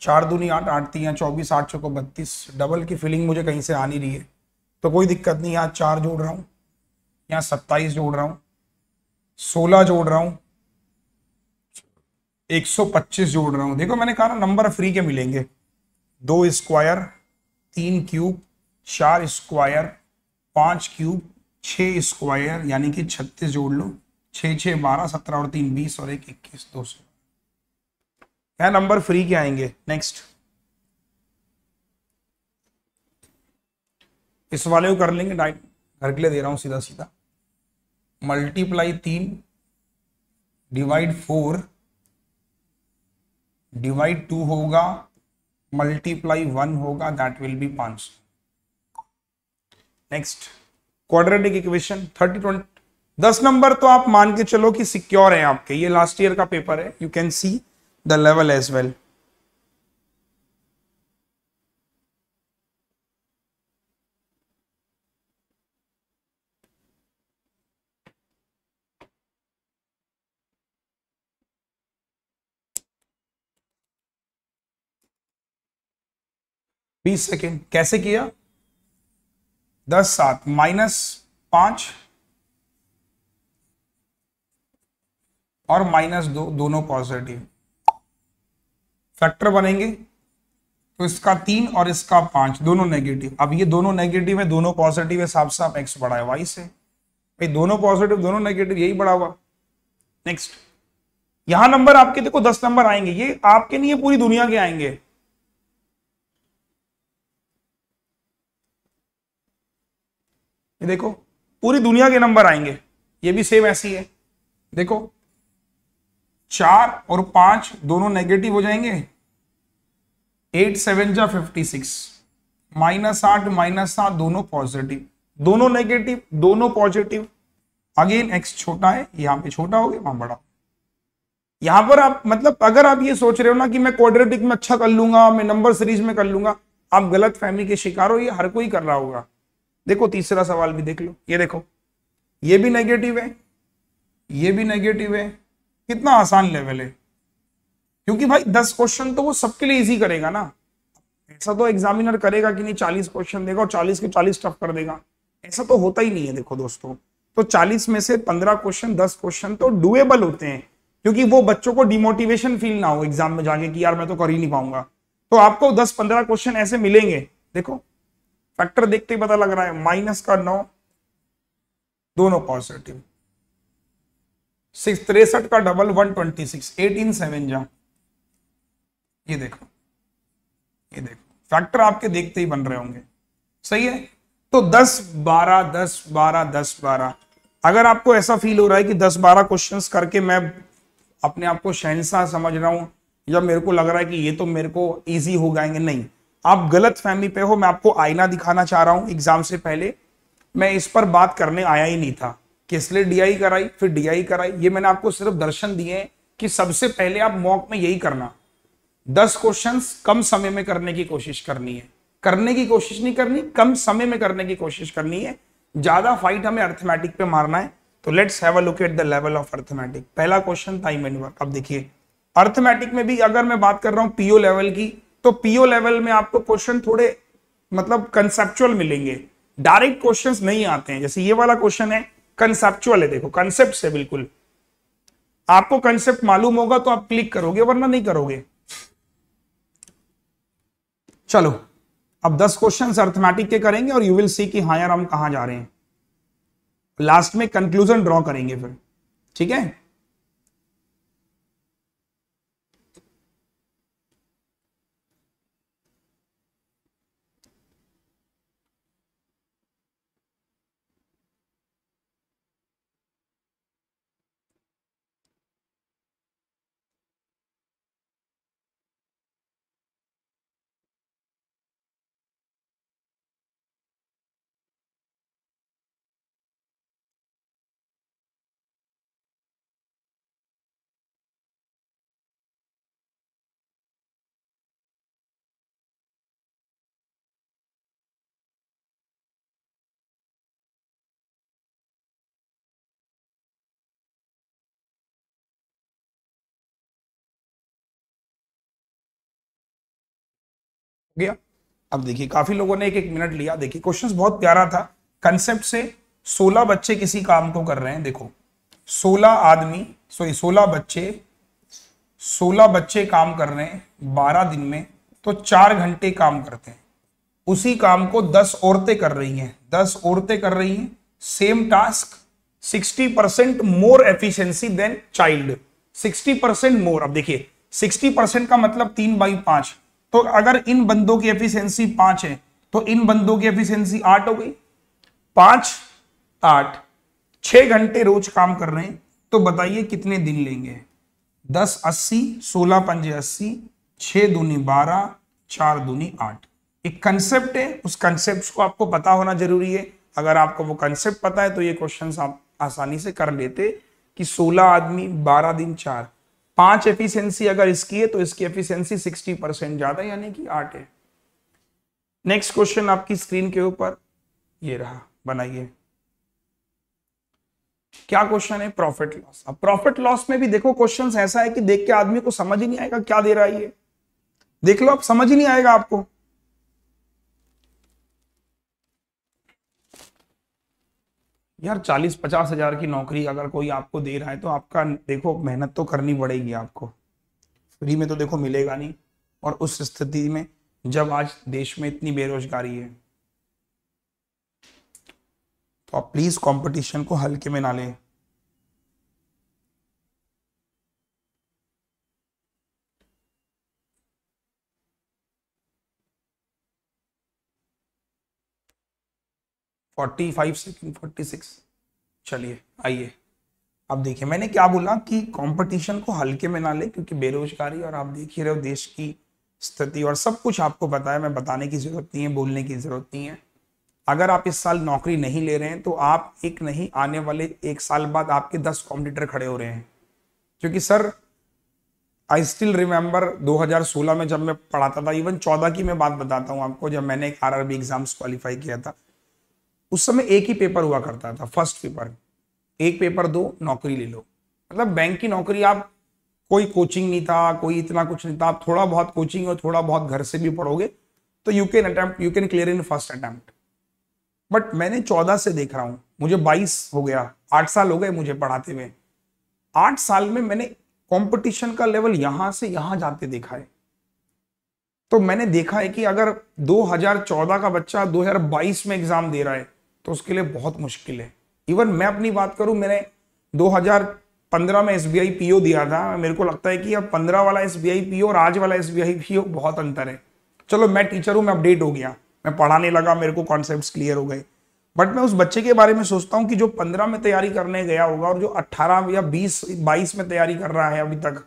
चार दूनी आठ आठ तीन चौबीस आठ चौको बत्तीस डबल की फीलिंग मुझे कहीं से आ नहीं रही है तो कोई दिक्कत नहीं यहाँ चार जोड़ रहा हूँ यहाँ सत्ताईस जोड़ रहा हूँ सोलह जोड़ रहा हूँ एक सौ पच्चीस जोड़ रहा हूँ देखो मैंने कहा ना नंबर फ्री के मिलेंगे दो स्क्वायर तीन क्यूब चार स्क्वायर पाँच क्यूब छः स्क्वायर यानी कि छत्तीस जोड़ लो छः छः बारह सत्रह और तीन बीस और एक इक्कीस दो सौ क्या नंबर फ्री के आएंगे नेक्स्ट इस वाले को कर लेंगे डाइट घर के लिए दे रहा हूँ सीधा सीधा मल्टीप्लाई तीन डिवाइड फोर डिवाइड टू होगा मल्टीप्लाई वन होगा दैट विल बी पांच next quadratic equation thirty twenty दस नंबर तो आप मान के चलो कि सिक्योर है आपके ये लास्ट ईयर का पेपर है you can see the level as well बीस सेकेंड कैसे किया दस सात माइनस पांच और माइनस दो दोनों पॉजिटिव फैक्टर बनेंगे तो इसका तीन और इसका पांच दोनों नेगेटिव अब ये दोनों नेगेटिव है दोनों पॉजिटिव है साफ साफ एक्स बड़ा है वाई से भाई दोनों पॉजिटिव दोनों नेगेटिव यही बड़ा हुआ नेक्स्ट यहां नंबर आपके देखो दस नंबर आएंगे ये आपके नहीं है पूरी दुनिया के आएंगे ये देखो पूरी दुनिया के नंबर आएंगे ये भी सेम ऐसी है देखो चार और पांच दोनों नेगेटिव हो जाएंगे एट सेवन जा फिफ्टी सिक्स माइनस आठ माइनस सात दोनों पॉजिटिव दोनों नेगेटिव दोनों पॉजिटिव अगेन एक्स छोटा है यहां पे छोटा हो गया वहां बड़ा यहां पर आप मतलब अगर आप ये सोच रहे हो ना कि मैं क्वाड्रेटिक में अच्छा कर लूंगा मैं नंबर सीरीज में कर लूंगा आप गलत फहमी के शिकार हो ये हर कोई कर रहा होगा देखो तीसरा सवाल भी देख लो ये देखो ये भी नेगेटिव है ये भी नेगेटिव है कितना आसान लेवल है क्योंकि भाई दस क्वेश्चन तो वो सबके लिए इजी करेगा ना ऐसा तो एग्जामिनर करेगा कि नहीं चालीस क्वेश्चन देगा और चालीस के चालीस टफ कर देगा ऐसा तो होता ही नहीं है देखो दोस्तों तो चालीस में से पंद्रह क्वेश्चन दस क्वेश्चन तो डुएबल होते हैं क्योंकि वो बच्चों को डिमोटिवेशन फील ना हो एग्जाम में जाके कि यार मैं तो कर ही नहीं पाऊंगा तो आपको दस पंद्रह क्वेश्चन ऐसे मिलेंगे देखो फैक्टर देखते ही पता लग रहा है माइनस का नौ दोनों पॉजिटिव सिक्स तिरसठ का double one twenty six eighteen seven जा ये देखो ये देखो फैक्टर आपके देखते ही बन रहे होंगे सही है तो दस बारह दस बारह दस बारह अगर आपको ऐसा फील हो रहा है कि दस बारह क्वेश्चन करके मैं अपने आप को शहनशाह समझ रहा हूं या मेरे को लग रहा है कि ये तो मेरे को ईजी हो जाएंगे नहीं आप गलत फहमी पे हो मैं आपको आईना दिखाना चाह रहा हूं एग्जाम से पहले मैं इस पर बात करने आया ही नहीं था किस लिए डीआई कराई फिर डीआई कराई ये मैंने आपको सिर्फ दर्शन दिए कि सबसे पहले आप मॉक में यही करना दस क्वेश्चन कम समय में करने की कोशिश करनी है करने की कोशिश नहीं करनी कम समय में करने की कोशिश करनी है ज्यादा फाइट हमें अर्थमेटिक पे मारना है तो let's have a look at the level of arithmetic पहला क्वेश्चन टाइम एंड वर्क आप देखिए अर्थमेटिक में भी अगर मैं बात कर रहा हूं पीओ लेवल की तो पीओ लेवल में आपको क्वेश्चन थोड़े मतलब कंसेप्चुअल मिलेंगे डायरेक्ट क्वेश्चंस नहीं आते हैं जैसे ये वाला क्वेश्चन है कंसेप्चुअल है देखो कंसेप्ट है बिल्कुल आपको कंसेप्ट मालूम होगा तो आप क्लिक करोगे वरना नहीं करोगे चलो अब 10 क्वेश्चन अर्थमेटिक के करेंगे और यू विल सी कि हाँ यार हम कहा जा रहे हैं लास्ट में कंक्लूजन ड्रॉ करेंगे फिर ठीक है गया अब देखिए काफी लोगों ने एक एक मिनट लिया देखिए क्वेश्चन बहुत प्यारा था कंसेप्ट से सोलह बच्चे किसी काम को कर रहे हैं देखो सोलह आदमी सॉरी सोलह बच्चे सोलह बच्चे काम कर रहे हैं बारह दिन में तो चार घंटे काम करते हैं उसी काम को दस औरतें कर रही हैं दस औरतें कर रही हैं same task sixty percent more efficiency than child sixty percent more अब देखिए सिक्सटी परसेंट का मतलब तीन बाई पांच तो अगर इन बंदों की एफिशिएंसी पांच है तो इन बंदों की एफिशिएंसी आठ हो गई पांच आठ छह घंटे रोज काम कर रहे हैं तो बताइए कितने दिन लेंगे दस अस्सी सोलह पंजे अस्सी छह दूनी बारह चार दूनी आठ एक कंसेप्ट है उस कंसेप्ट को आपको पता होना जरूरी है अगर आपको वो कंसेप्ट पता है तो ये क्वेश्चन आप आसानी से कर लेते कि सोलह आदमी बारह दिन चार पांच एफिशिएंसी अगर इसकी है तो इसकी एफिशिएंसी 60 परसेंट ज्यादा यानी कि आठ है नेक्स्ट क्वेश्चन आपकी स्क्रीन के ऊपर ये रहा बनाइए क्या क्वेश्चन है प्रॉफिट लॉस अब प्रॉफिट लॉस में भी देखो क्वेश्चन ऐसा है कि देख के आदमी को समझ ही नहीं आएगा क्या दे रहा है ये देख लो आप समझ ही नहीं आएगा आपको यार चालीस पचास हजार की नौकरी अगर कोई आपको दे रहा है तो आपका देखो मेहनत तो करनी पड़ेगी आपको फ्री में तो देखो मिलेगा नहीं और उस स्थिति में जब आज देश में इतनी बेरोजगारी है तो आप प्लीज कंपटीशन को हल्के में ना लें forty five second forty six चलिए आइए अब देखिए मैंने क्या बोला कि कंपटीशन को हल्के में ना ले क्योंकि बेरोजगारी और आप देख ही रहे हो देश की स्थिति और सब कुछ आपको पता है मैं बताने की जरूरत नहीं है बोलने की जरूरत नहीं है अगर आप इस साल नौकरी नहीं ले रहे हैं तो आप एक नहीं आने वाले एक साल बाद आपके दस कॉम्पिटिटर खड़े हो रहे हैं क्योंकि सर आई स्टिल रिमेंबर 2016 में जब मैं पढ़ाता था इवन 14 की मैं बात बताता हूँ आपको जब मैंने एक आर एग्जाम्स क्वालिफाई किया था उस समय एक ही पेपर हुआ करता था फर्स्ट पेपर एक पेपर दो नौकरी ले लो मतलब बैंक की नौकरी आप कोई कोचिंग नहीं था कोई इतना कुछ नहीं था आप थोड़ा बहुत कोचिंग और थोड़ा बहुत घर से भी पढ़ोगे तो you can attempt you can clear in first attempt but मैंने चौदह से देख रहा हूँ मुझे बाईस हो गया आठ साल हो गए मुझे पढ़ाते हुए आठ साल में मैंने कंपटीशन का लेवल यहां से यहां जाते देखा है तो मैंने देखा है कि अगर 2014 का बच्चा 2022 में एग्जाम दे रहा है तो उसके लिए बहुत मुश्किल है इवन मैं अपनी बात करूं मैंने 2015 में एस बी पीओ दिया था मेरे को लगता है कि अब 15 वाला एस बी पीओ और आज वाला एस बी पीओ बहुत अंतर है चलो मैं टीचर हूं मैं अपडेट हो गया मैं पढ़ाने लगा मेरे को कॉन्सेप्ट क्लियर हो गए बट मैं उस बच्चे के बारे में सोचता हूँ कि जो पंद्रह में तैयारी करने गया होगा और जो अट्ठारह या बीस बाईस में तैयारी कर रहा है अभी तक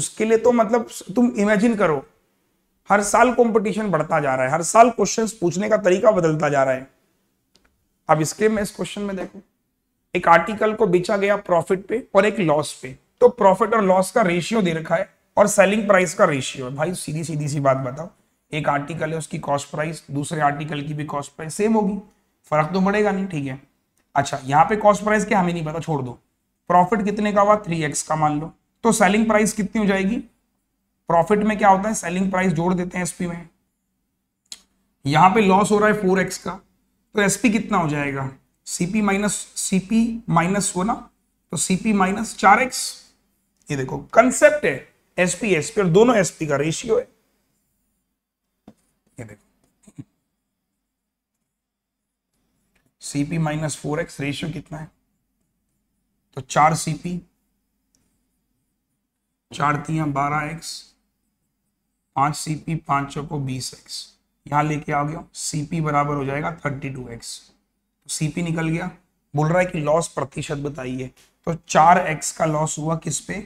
उसके लिए तो मतलब तुम इमेजिन करो हर साल कंपटीशन बढ़ता जा रहा है हर साल क्वेश्चंस पूछने का तरीका बदलता जा रहा है अब इसके मैं इस क्वेश्चन में देखो एक आर्टिकल को बेचा गया प्रॉफिट पे और एक लॉस पे तो प्रॉफिट और लॉस का रेशियो दे रखा है और सेलिंग प्राइस का रेशियो है भाई सीधी सीधी सी बात बताओ एक आर्टिकल है उसकी कॉस्ट प्राइस दूसरे आर्टिकल की भी कॉस्ट प्राइस सेम होगी फर्क तो बढ़ेगा नहीं ठीक है अच्छा यहाँ पे कॉस्ट प्राइस क्या हमें नहीं पता छोड़ दो प्रॉफिट कितने का हुआ थ्री एक्स का मान लो तो सेलिंग प्राइस कितनी हो जाएगी प्रॉफिट में क्या होता है सेलिंग प्राइस जोड़ देते हैं एसपी में यहाँ पे लॉस हो रहा है फोर एक्स का तो एस पी कितना हो जाएगा C P minus C P minus वो ना तो सी पी माइनस चार एक्स ये देखो कंसेप्ट है एस पी एस पी और दोनों एस पी का रेशियो है ये देखो C P minus four X ratio कितना है तो चार सी पी चार तीन बारह एक्स पांच सी पी पांच चौको बीस एक्स यहाँ लेके आ गया सीपी बराबर हो जाएगा थर्टी टू एक्स सीपी निकल गया बोल रहा है कि लॉस प्रतिशत बताइए तो चार एक्स का लॉस हुआ किस पे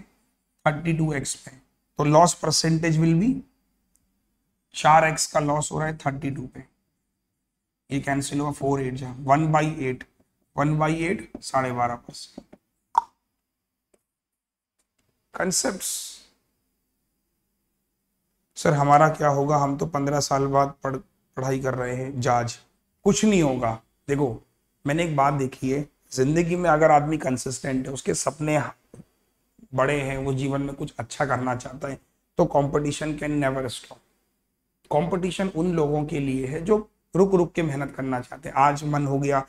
थर्टी टू एक्स पे तो लॉस परसेंटेज विल बी चार एक्स का लॉस हो रहा है थर्टी टू पे ये कैंसिल हुआ फोर एट जहाँ one by eight one by eight साढ़े बारह परसेंट कंसेप्ट सर हमारा क्या होगा हम तो पंद्रह साल बाद पढ़ पढ़ाई कर रहे हैं जाज कुछ नहीं होगा देखो मैंने एक बात देखी है जिंदगी में अगर आदमी कंसिस्टेंट है उसके सपने बड़े हैं वो जीवन में कुछ अच्छा करना चाहता है तो competition can never stop competition उन लोगों के लिए है जो रुक रुक के मेहनत करना चाहते हैं आज मन हो गया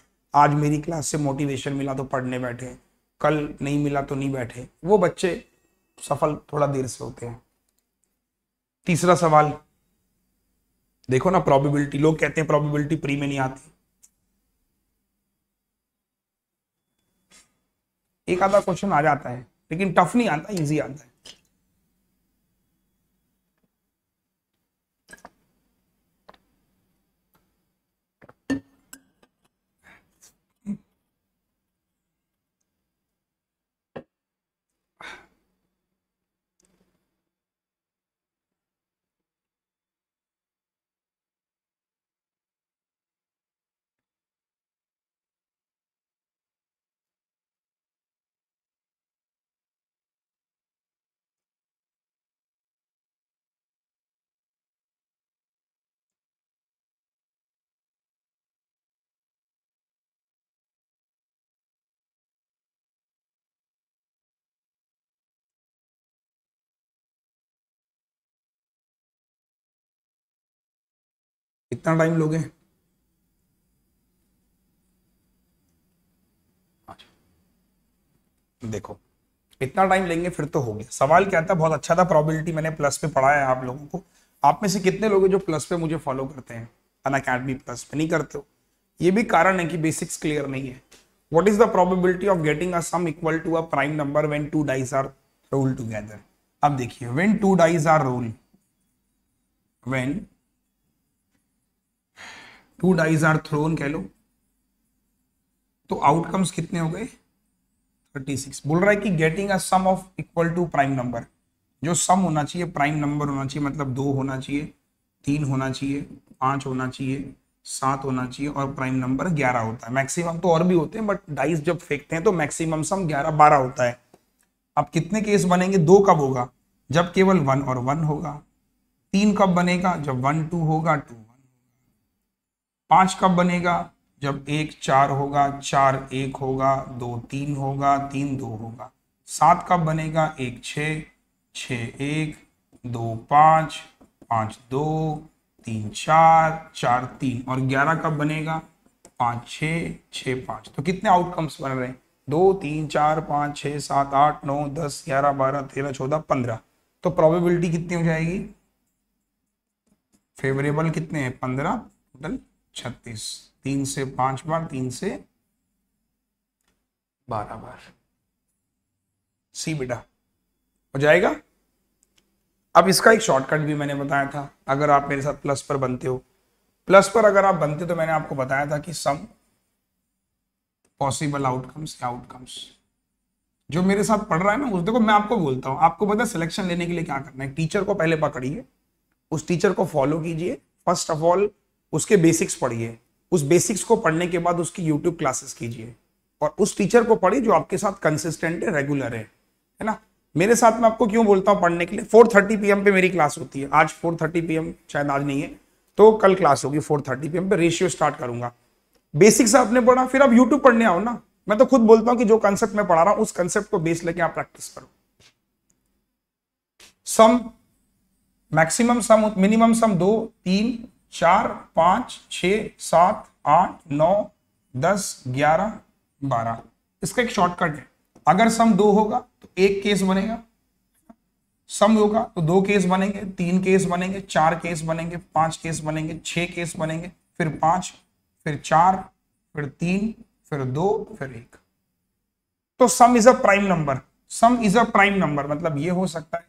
आज मेरी क्लास से मोटिवेशन मिला तो पढ़ने बैठे कल नहीं मिला तो नहीं बैठे वो बच्चे सफल थोड़ा देर से होते हैं तीसरा सवाल देखो ना प्रोबेबिलिटी लोग कहते हैं प्रोबेबिलिटी प्री में नहीं आती एक आधा क्वेश्चन आ जाता है लेकिन टफ नहीं आता इजी आता है कितना टाइम लोगे देखो इतना टाइम लेंगे फिर तो हो गया सवाल क्या था बहुत अच्छा था प्रोबेबिलिटी मैंने प्लस पे पढ़ाया है आप लोगों को आप में से कितने लोग जो प्लस पे मुझे फॉलो करते हैं अन अकेडमी प्लस पे नहीं करते हो ये भी कारण है कि बेसिक्स क्लियर नहीं है what is the probability of getting a sum equal to a prime number when two dice are roll together अब देखिए when two dice are roll when two dice are thrown कह लो तो outcomes कितने हो गए 36 बोल रहा है कि getting a sum of equal to prime number जो सम होना चाहिए प्राइम नंबर होना चाहिए मतलब दो होना चाहिए तीन होना चाहिए पांच होना चाहिए सात होना चाहिए और प्राइम नंबर ग्यारह होता है मैक्सिमम तो और भी होते हैं बट डाइस जब फेंकते हैं तो मैक्सिमम सम ग्यारह बारह होता है अब कितने केस बनेंगे दो कब होगा जब केवल वन और वन होगा तीन कब बनेगा जब वन टू होगा टू पांच कब बनेगा जब एक चार होगा चार एक होगा दो तीन होगा तीन दो होगा सात कब बनेगा एक छ छ एक दो पाँच पाँच दो तीन चार चार तीन और ग्यारह कब बनेगा पाँच छ छ पाँच तो कितने आउटकम्स बन रहे हैं दो तीन चार पाँच छः सात आठ नौ दस ग्यारह बारह तेरह चौदह पंद्रह तो प्रोबेबिलिटी कितनी हो जाएगी फेवरेबल कितने हैं पंद्रह टोटल छत्तीस तीन से पांच बार तीन से बारह बार सी बेटा हो जाएगा अब इसका एक शॉर्टकट भी मैंने बताया था अगर आप मेरे साथ प्लस पर बनते हो प्लस पर अगर आप बनते तो मैंने आपको बताया था कि सम पॉसिबल आउटकम्स या आउटकम्स जो मेरे साथ पढ़ रहा है ना उस देखो मैं आपको बोलता हूँ आपको पता है सिलेक्शन लेने के लिए क्या करना है टीचर को पहले पकड़िए उस टीचर को फॉलो कीजिए फर्स्ट ऑफ ऑल उसके बेसिक्स पढ़िए उस बेसिक्स को पढ़ने के बाद उसकी यूट्यूब क्लासेस कीजिए और उस टीचर को पढ़िए जो आपके साथ कंसिस्टेंट है रेगुलर है है ना मेरे साथ मैं आपको क्यों बोलता हूँ पढ़ने के लिए फोर थर्टी पी पे मेरी क्लास होती है आज फोर थर्टी पी शायद आज नहीं है तो कल क्लास होगी फोर थर्टी पे रेशियो स्टार्ट करूंगा बेसिक्स आपने पढ़ा फिर आप यूट्यूब पढ़ने आओ ना मैं तो खुद बोलता हूँ कि जो कंसेप्ट मैं पढ़ा रहा हूँ उस कंसेप्ट को बेस लेके आप प्रैक्टिस करो सम मैक्सिमम सम मिनिमम सम दो तीन चार पाँच छ सात आठ नौ दस ग्यारह बारह इसका एक शॉर्टकट है अगर सम दो होगा तो एक केस बनेगा सम होगा तो दो केस बनेंगे तीन केस बनेंगे चार केस बनेंगे पांच केस बनेंगे छह केस बनेंगे फिर पांच फिर चार फिर तीन फिर दो फिर एक तो sum is a prime number sum is a prime number मतलब ये हो सकता है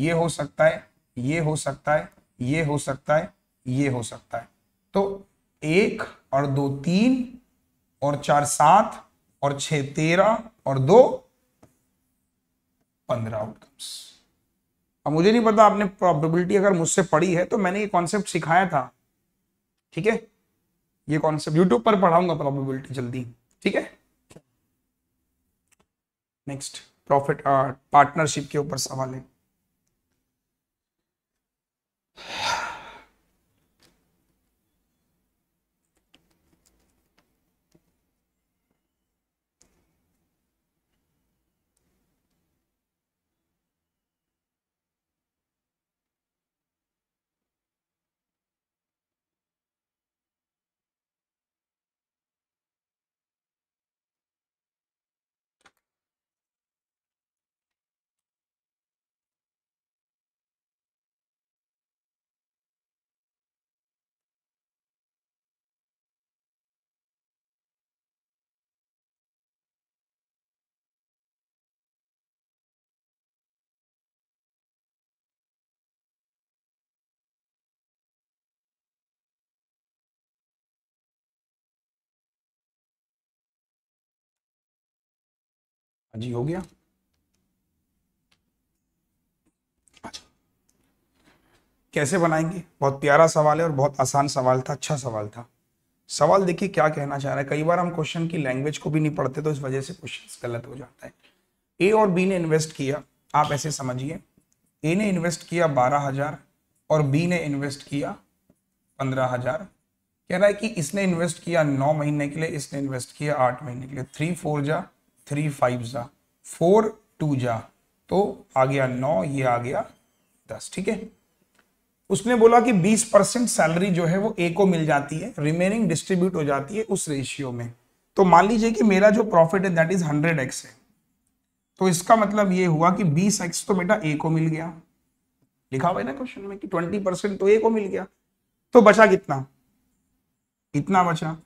ये हो सकता है ये हो सकता है ये हो सकता है ये हो सकता है तो एक और दो तीन और चार सात और छह तेरह और दो पंद्रह आउटकम्स अब मुझे नहीं पता आपने प्रोबेबिलिटी अगर मुझसे पढ़ी है तो मैंने ये कॉन्सेप्ट सिखाया था ठीक है ये कॉन्सेप्ट यूट्यूब पर पढ़ाऊंगा प्रोबेबिलिटी जल्दी ठीक है नेक्स्ट प्रॉफिट पार्टनरशिप के ऊपर सवाल है हाँ जी हो गया अच्छा। कैसे बनाएंगे बहुत प्यारा सवाल है और बहुत आसान सवाल था अच्छा सवाल था सवाल देखिए क्या कहना चाह रहा है कई बार हम क्वेश्चन की लैंग्वेज को भी नहीं पढ़ते तो इस वजह से क्वेश्चन गलत हो जाता है ए और बी ने इन्वेस्ट किया आप ऐसे समझिए ए ने इन्वेस्ट किया बारह हजार और बी ने इन्वेस्ट किया पंद्रह हजार कह रहा है कि इसने इन्वेस्ट किया नौ महीने के लिए इसने इन्वेस्ट किया आठ महीने के लिए थ्री फोर जा थ्री फाइव ज़ा फोर टू जा तो आ गया नौ ये आ गया दस ठीक है उसने बोला कि 20 परसेंट सैलरी जो है वो ए को मिल जाती है रिमेनिंग डिस्ट्रीब्यूट हो जाती है उस रेशियो में तो मान लीजिए कि मेरा जो प्रॉफिट है दैट इज हंड्रेड एक्स है तो इसका मतलब ये हुआ कि बीस एक्स तो बेटा ए को मिल गया लिखा हुआ है ना क्वेश्चन में कि ट्वेंटी परसेंट तो ए को मिल गया तो बचा कितना कितना बचा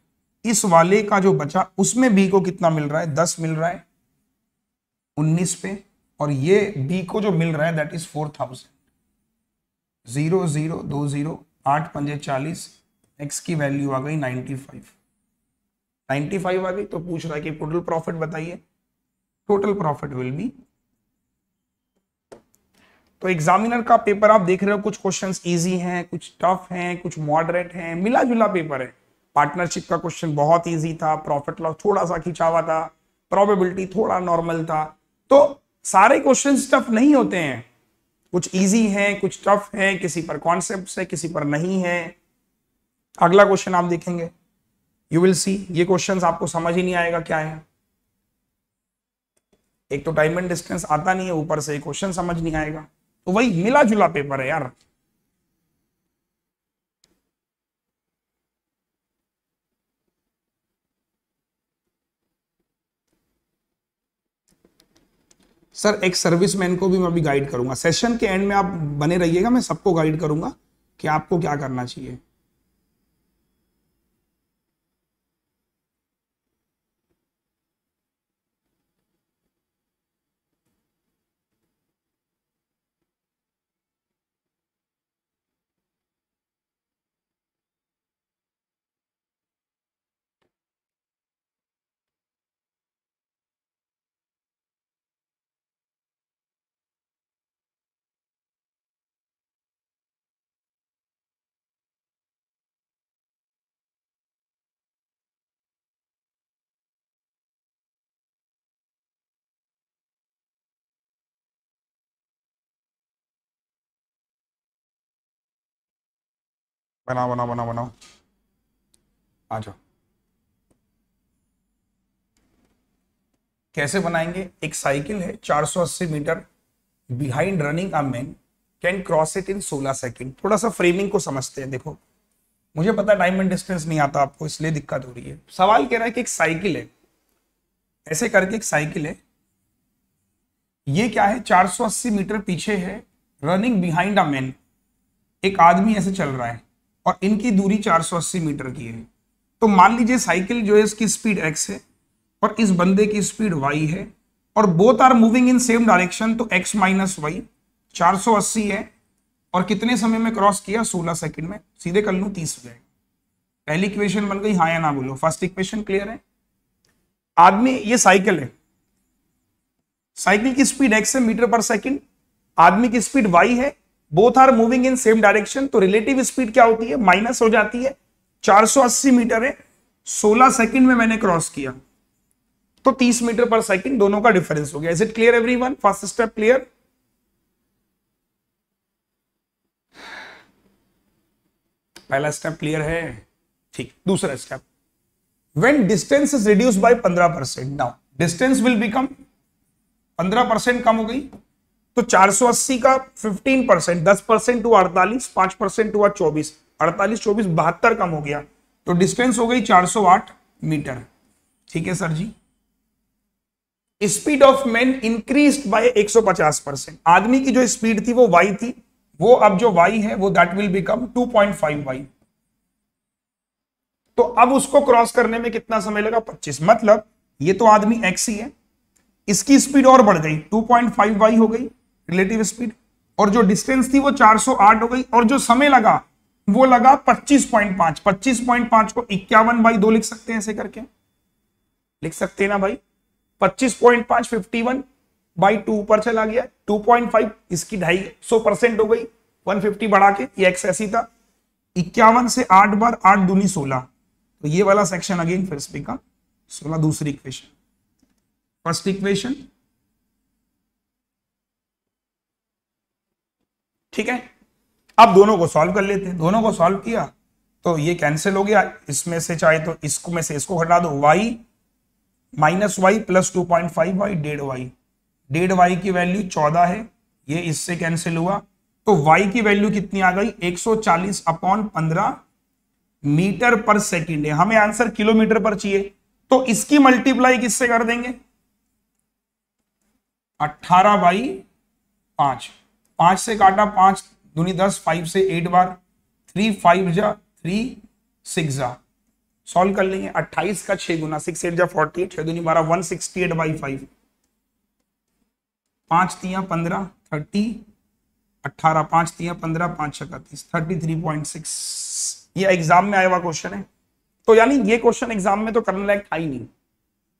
इस वाले का जो बचा उसमें बी को कितना मिल रहा है दस मिल रहा है उन्नीस पे और ये बी को जो मिल रहा है that is four thousand zero zero दो जीरो आठ पंजे चालीस एक्स की वैल्यू आ गई नाइनटी फाइव नाइन्टी फाइव आ गई तो पूछ रहा है कि टोटल प्रॉफिट बताइए टोटल प्रॉफिट विल बी तो एग्जामिनर का पेपर आप देख रहे हो कुछ क्वेश्चंस इजी हैं कुछ टफ हैं कुछ मॉडरेट हैं मिला जुला पेपर है पार्टनरशिप का क्वेश्चन बहुत ईजी था प्रॉफिट लॉस थोड़ा सा खिंचावा था प्रोबेबिलिटी थोड़ा नॉर्मल था तो सारे क्वेश्चन टफ नहीं होते हैं कुछ ईजी हैं कुछ टफ हैं किसी पर कॉन्सेप्ट है किसी पर नहीं है अगला क्वेश्चन आप देखेंगे यू विल सी ये क्वेश्चन आपको समझ ही नहीं आएगा क्या है एक तो टाइम एंड डिस्टेंस आता नहीं है ऊपर से क्वेश्चन समझ नहीं आएगा तो वही मिला जुला पेपर है यार सर एक सर्विस मैन को भी मैं अभी गाइड करूंगा सेशन के एंड में आप बने रहिएगा मैं सबको गाइड करूंगा कि आपको क्या करना चाहिए बनाओ बनाओ बनाओ बनाओ आ जाओ कैसे बनाएंगे एक साइकिल है 480 metre behind running a man can cross it in 16 second थोड़ा सा फ्रेमिंग को समझते हैं देखो मुझे पता टाइम एंड डिस्टेंस नहीं आता आपको इसलिए दिक्कत हो रही है सवाल कह रहा है कि एक साइकिल है ऐसे करके एक साइकिल है ये क्या है 480 मीटर पीछे है रनिंग बिहाइंड अ मैन एक आदमी ऐसे चल रहा है और इनकी दूरी 480 मीटर की है तो मान लीजिए साइकिल जो है इसकी स्पीड एक्स है और इस बंदे की स्पीड वाई है और both are moving in same direction तो एक्स माइनस वाई चार है और कितने समय में क्रॉस किया 16 सेकंड में सीधे कर लू तीस हो जाएगा पहली इक्वेशन बन गई हाँ या ना बोलो फर्स्ट इक्वेशन क्लियर है आदमी ये साइकिल है साइकिल की स्पीड एक्स है मीटर पर सेकंड आदमी की स्पीड वाई है both are moving in same direction तो रिलेटिव स्पीड क्या होती है माइनस हो जाती है 480 मीटर है 16 सेकंड में मैंने क्रॉस किया तो 30 मीटर पर सेकंड दोनों का डिफरेंस हो गया is it clear everyone first step clear पहला स्टेप क्लियर है ठीक दूसरा step when distance is reduce by 15 percent now distance will become 15 percent कम हो गई तो 480 का 15 परसेंट दस परसेंट हुआ अड़तालीस पांच परसेंट हुआ चौबीस अड़तालीस चौबीस बहत्तर कम हो गया तो डिस्टेंस हो गई 408 मीटर ठीक है sir ji speed of man increase by 150 percent आदमी की जो स्पीड थी वो वाई थी वो अब जो वाई है वो दैट विल बिकम 2.5 वाई तो अब उसको क्रॉस करने में कितना समय लगा 25 मतलब ये तो आदमी एक्स ही है इसकी स्पीड और बढ़ गई 2.5 वाई हो गई रिलेटिव स्पीड और जो डिस्टेंस थी वो 408 हो गई और जो समय लगा वो लगा 25.5 25.5 को इक्यावन बाई दो लिख सकते हैं ऐसे करके लिख सकते हैं ना भाई 25.5 पॉइंट पांच फिफ्टी वन बाई टू ऊपर चला गया 2.5 इसकी ढाई सौ परसेंट हो गई 150 बढ़ा के ये एक्स ऐसी था इक्यावन से आठ बार आठ दूनी सोलह तो ये वाला सेक्शन अगेन फिर स्पीकर सोलह दूसरी इक्वेशन फर्स्ट इक्वेशन ठीक है अब दोनों को सॉल्व कर लेते हैं दोनों को सॉल्व किया तो ये कैंसिल हो गया इसमें से चाहे तो इसको में से इसको हटा दो Y minus Y plus two point five Y डेढ़ वाई डेढ़ वाई की वैल्यू चौदह है ये इससे कैंसिल हुआ तो वाई की वैल्यू कितनी आ गई एक सौ चालीस अपॉन पंद्रह मीटर पर सेकेंड है हमें आंसर किलोमीटर पर चाहिए तो इसकी मल्टीप्लाई किससे कर देंगे अट्ठारह बाई पांच पांच से काटा पांच दूनी दस फाइव से एट बार थ्री फाइव जा थ्री सिक्स जा सॉल्व कर लेंगे अट्ठाईस का छह गुना सिक्स एट जा फोर्टी एट छह दूनी बारह one sixty eight by five पांच तिया पंद्रह थर्टी अट्ठारह पांच तिया पंद्रह पांच छत्तीस थर्टी थ्री पॉइंट सिक्स ये एग्जाम में आया हुआ क्वेश्चन है तो यानी ये क्वेश्चन एग्जाम में तो करने लायक था ही नहीं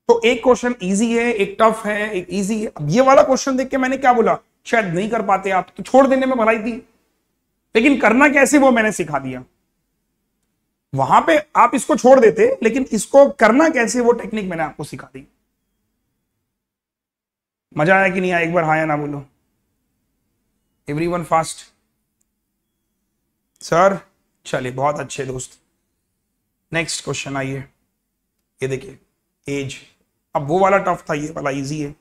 तो एक क्वेश्चन इजी है एक टफ है एक इजी है अब ये वाला क्वेश्चन देख के मैंने क्या बोला शायद नहीं कर पाते आप तो छोड़ देने में भलाई थी लेकिन करना कैसे वो मैंने सिखा दिया वहां पे आप इसको छोड़ देते लेकिन इसको करना कैसे वो टेक्निक मैंने आपको सिखा दी मजा आया कि नहीं आया एक बार हाया ना बोलो एवरी वन फास्ट सर चलिए बहुत अच्छे दोस्त नेक्स्ट क्वेश्चन आइए ये देखिए एज अब वो वाला टफ था ये वाला इजी है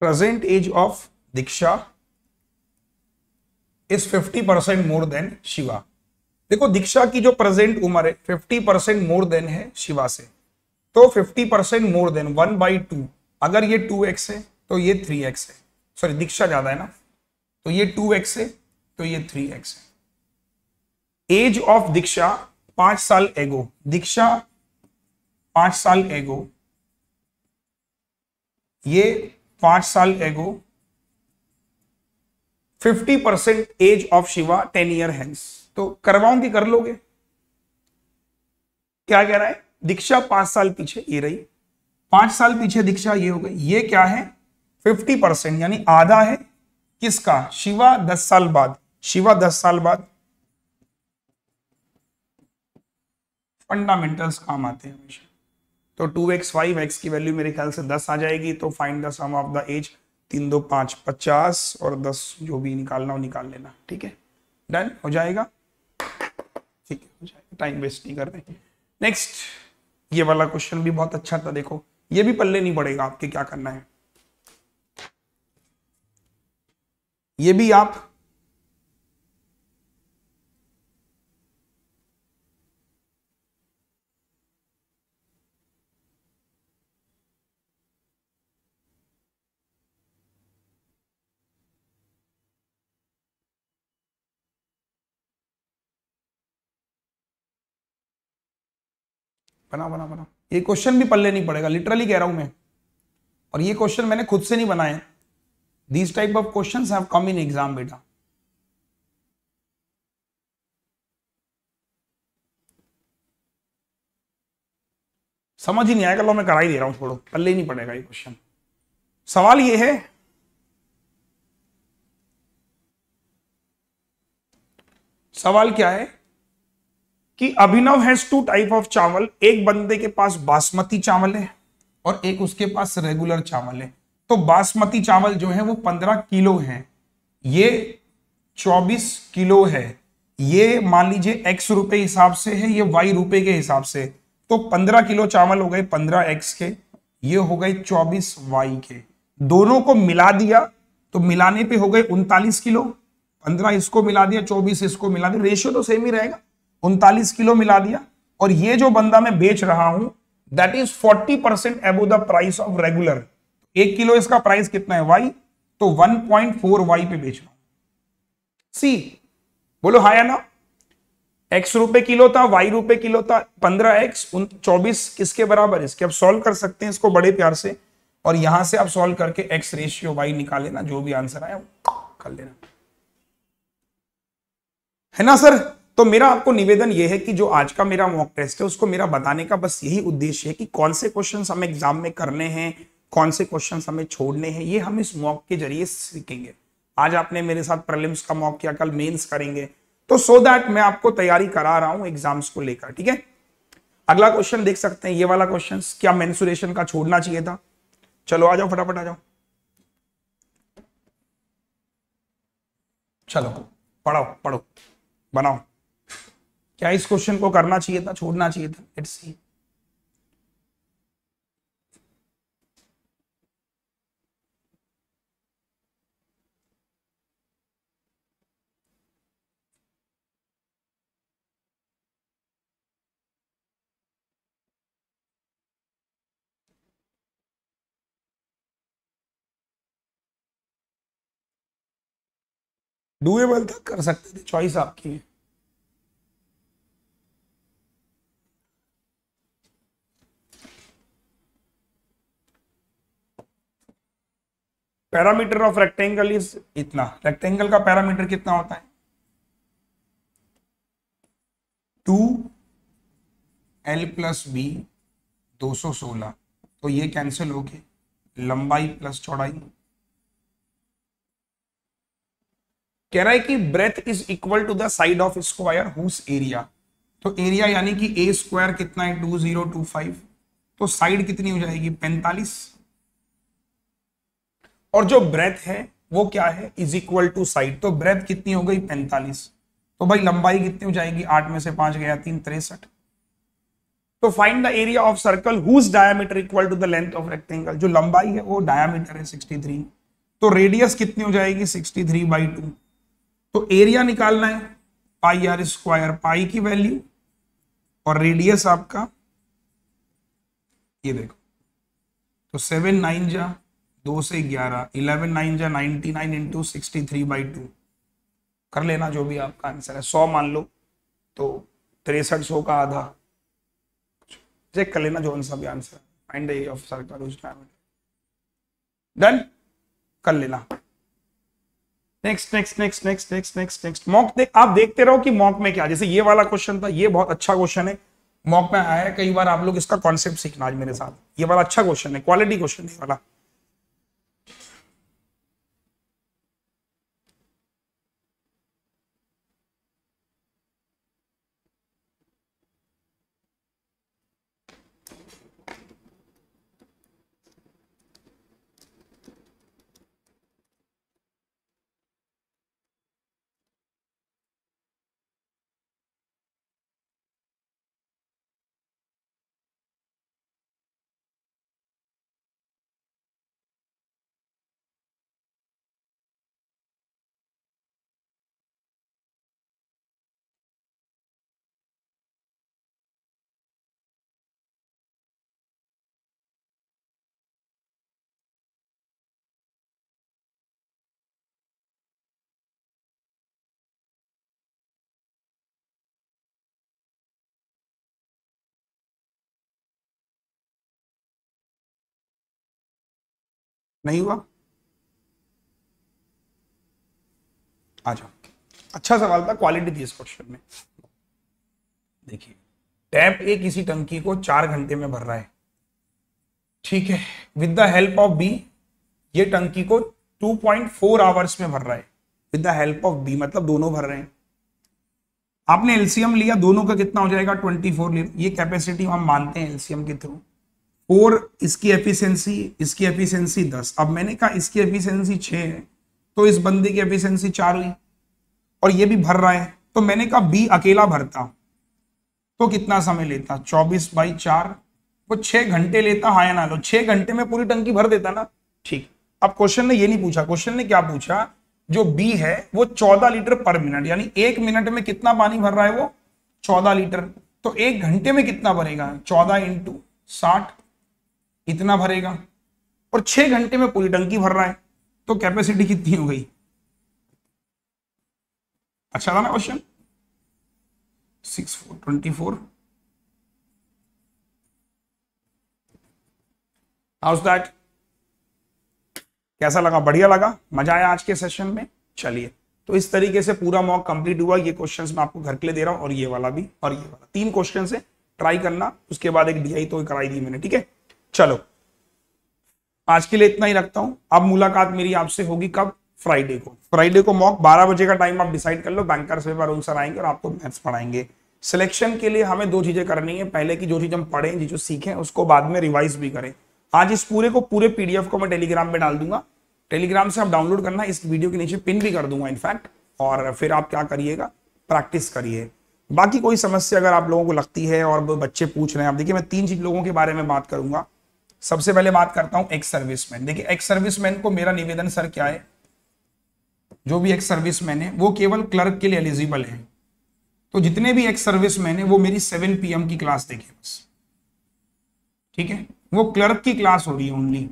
present age of Diksha is 50 percent more than Shiva देखो दीक्षा की जो प्रेजेंट उम्र है फिफ्टी परसेंट मोर देन है शिवा से तो fifty percent more than one by two अगर ये टू एक्स है तो ये थ्री एक्स है सॉरी दीक्षा ज्यादा है ना तो ये टू एक्स है तो ये थ्री एक्स है एज ऑफ दीक्षा पांच साल एगो दीक्षा पांच साल एगो ये पांच साल ago 50 percent age of Shiva ten year hence तो करवाऊंगी कर लोगे क्या कह रहा है दीक्षा पांच साल पीछे ये रही पांच साल पीछे दीक्षा ये हो गई ये क्या है फिफ्टी परसेंट यानी आधा है किसका शिवा दस साल बाद शिवा दस साल बाद फंडामेंटल्स काम आते हैं हमेशा तो टू एक्स फाइव एक्स की वैल्यू मेरे ख्याल से दस आ जाएगी तो find the sum of the age तीन दो पांच पचास और दस जो भी निकालना हो निकाल लेना ठीक है डन हो जाएगा ठीक है हो जाएगा टाइम वेस्ट नहीं कर रहे नेक्स्ट ये वाला क्वेश्चन भी बहुत अच्छा था देखो ये भी पल्ले नहीं पड़ेगा आपके क्या करना है ये भी आप बना बना बना ये क्वेश्चन भी पल्ले नहीं पड़ेगा लिटरली कह रहा हूं मैं और ये क्वेश्चन मैंने खुद से नहीं बनाए these type of question have come in exam बेटा समझ ही नहीं आएगा लो मैं करा ही दे रहा हूं छोड़ो पल्ले नहीं पड़ेगा ये क्वेश्चन सवाल ये है सवाल क्या है कि Abhinav has two type of chawal एक बंदे के पास बासमती चावल है और एक उसके पास रेगुलर चावल है तो बासमती चावल जो है वो पंद्रह किलो है ये चौबीस किलो है ये मान लीजिए एक्स रुपए हिसाब से है ये वाई रुपए के हिसाब से तो पंद्रह किलो चावल हो गए पंद्रह एक्स के ये हो गए चौबीस वाई के दोनों को मिला दिया तो मिलाने पे हो गए उनतालीस किलो पंद्रह इसको मिला दिया चौबीस इसको मिला दिया रेशियो तो सेम ही रहेगा उनतालीस किलो मिला दिया और ये जो बंदा मैं बेच रहा हूं that is forty percent above the price of regular एक किलो इसका प्राइस कितना है वाई तो वन पॉइंट फोर वाई पे बेच रहा हूं सी बोलो हाया ना एक्स रुपए किलो था वाई रुपए किलो था पंद्रह एक्स चौबीस किसके बराबर इसके आप सॉल्व कर सकते हैं इसको बड़े प्यार से और यहां से आप सॉल्व करके एक्स रेशियो वाई निकाल लेना जो भी आंसर आया वो कर लेना है ना सर तो मेरा आपको निवेदन यह है कि जो आज का मेरा मॉक टेस्ट है उसको मेरा बताने का बस यही उद्देश्य है कि कौन से क्वेश्चन हमें एग्जाम में करने हैं कौन से क्वेश्चन हमें छोड़ने हैं ये हम इस मॉक के जरिए सीखेंगे आज आपने मेरे साथ प्रलिम्स का मॉक किया कल मेन्स करेंगे तो सो so दैट मैं आपको तैयारी करा रहा हूं एग्जाम्स को लेकर ठीक है अगला क्वेश्चन देख सकते हैं ये वाला क्वेश्चन क्या मेन्सुरेशन का छोड़ना चाहिए था चलो आ जाओ फटाफट आ जाओ चलो पढ़ो पढ़ो बनाओ क्या इस क्वेश्चन को करना चाहिए था छोड़ना चाहिए था लेट्स सी डूएबल तक कर सकते थे चॉइस आपकी है पैरामीटर ऑफ रेक्टेंगल इज इतना रेक्टेंगल का पैरामीटर कितना होता है टू एल प्लस बी दो सौ सोलह तो ये कैंसिल हो गए लंबाई प्लस चौड़ाई कह रहा है कि breadth is equal to the side of square whose area तो एरिया यानी कि ए स्क्वायर कितना है टू जीरो टू फाइव तो साइड कितनी हो जाएगी पैंतालीस और जो ब्रेथ है वो क्या है इज इक्वल टू साइड तो ब्रेथ कितनी हो गई पैंतालीस तो भाई लंबाई कितनी हो जाएगी आठ में से पांच गया तीन तिरसठ तो find the area of circle whose diameter equal to the length of rectangle जो लंबाई है वो डायमीटर है 63 तो रेडियस कितनी हो जाएगी 63 थ्री बाई टू तो एरिया निकालना है पाई आर स्क्वायर पाई की वैल्यू और रेडियस आपका ये देखो तो सेवन नाइन जा दो से ग्यारह इलेवन नाइन जा ninety nine into sixty three by two कर लेना जो भी आपका आंसर है सौ मान लो तो तिरसठ सौ का आधा चेक कर लेना जो उनसा भी आंसर है फाइंड ऑफ सर्कल उस टाइम डन कर लेना next next next next next next next mock देख आप देखते रहो कि मॉक में क्या जैसे ये वाला क्वेश्चन था ये बहुत अच्छा क्वेश्चन है मॉक में आया है कई बार आप लोग इसका कॉन्सेप्ट सीखना आज मेरे साथ ये वाला अच्छा क्वेश्चन है क्वालिटी क्वेश्चन है वाला नहीं हुआ आ जाओ अच्छा सवाल था क्वालिटी थी इस क्वेश्चन में देखिए टैप ए किसी टंकी को चार घंटे में भर रहा है ठीक है with the help of B ये टंकी को 2.4 आवर्स में भर रहा है with the help of B मतलब दोनों भर रहे हैं आपने एलसीएम लिया दोनों का कितना हो जाएगा 24 फोर ये कैपेसिटी हम मानते हैं एलसीएम के थ्रू और इसकी एफिशिएंसी इसकी एफिशिएंसी दस अब मैंने कहा इसकी एफिशिएंसी छः है तो इस बंदे की एफिशिएंसी चार हुई और ये भी भर रहा है तो मैंने कहा बी अकेला भरता तो कितना समय लेता चौबीस बाई चार वो छः घंटे लेता हाया ना लो तो छः घंटे में पूरी टंकी भर देता ना ठीक अब क्वेश्चन ने ये नहीं पूछा क्वेश्चन ने क्या पूछा जो बी है वो चौदह लीटर पर मिनट यानी एक मिनट में कितना पानी भर रहा है वो चौदह लीटर तो एक घंटे में कितना भरेगा चौदह इंटू साठ इतना भरेगा और छह घंटे में पूरी टंकी भर रहा है तो कैपेसिटी कितनी हो गई अच्छा था ना question six four twenty four how's that कैसा लगा बढ़िया लगा मजा आया आज के सेशन में चलिए तो इस तरीके से पूरा मॉक कंप्लीट हुआ ये क्वेश्चंस मैं आपको घर के लिए दे रहा हूं और ये वाला भी और ये वाला तीन क्वेश्चन है ट्राई करना उसके बाद एक डीआई तो कराई दी मैंने ठीक है चलो आज के लिए इतना ही रखता हूं अब मुलाकात मेरी आपसे होगी कब फ्राइडे को फ्राइडे को मॉक 12 बजे का टाइम आप डिसाइड कर लो बैंकर से अरुण सर आएंगे और आपको मैथ्स पढ़ाएंगे सिलेक्शन के लिए हमें दो चीजें करनी है पहले की जो चीज हम पढ़ें जो सीखें उसको बाद में रिवाइज भी करें आज इस पूरे को पूरे पीडीएफ को मैं टेलीग्राम में डाल दूंगा टेलीग्राम से आप डाउनलोड करना इस वीडियो के नीचे पिन भी कर दूंगा इनफैक्ट और फिर आप क्या करिएगा प्रैक्टिस करिए बाकी कोई समस्या अगर आप लोगों को लगती है और बच्चे पूछ रहे हैं आप देखिए मैं तीन चीज लोगों के बारे में बात करूंगा सबसे पहले बात करता हूं एक सर्विसमैन देखिए एक सर्विसमैन को मेरा निवेदन सर क्या है जो भी एक सर्विसमैन है वो केवल क्लर्क के लिए एलिजिबल है तो जितने भी एक सर्विसमैन है वो मेरी सेवन पीएम की क्लास देखे बस ठीक है वो क्लर्क की क्लास हो रही है ओनली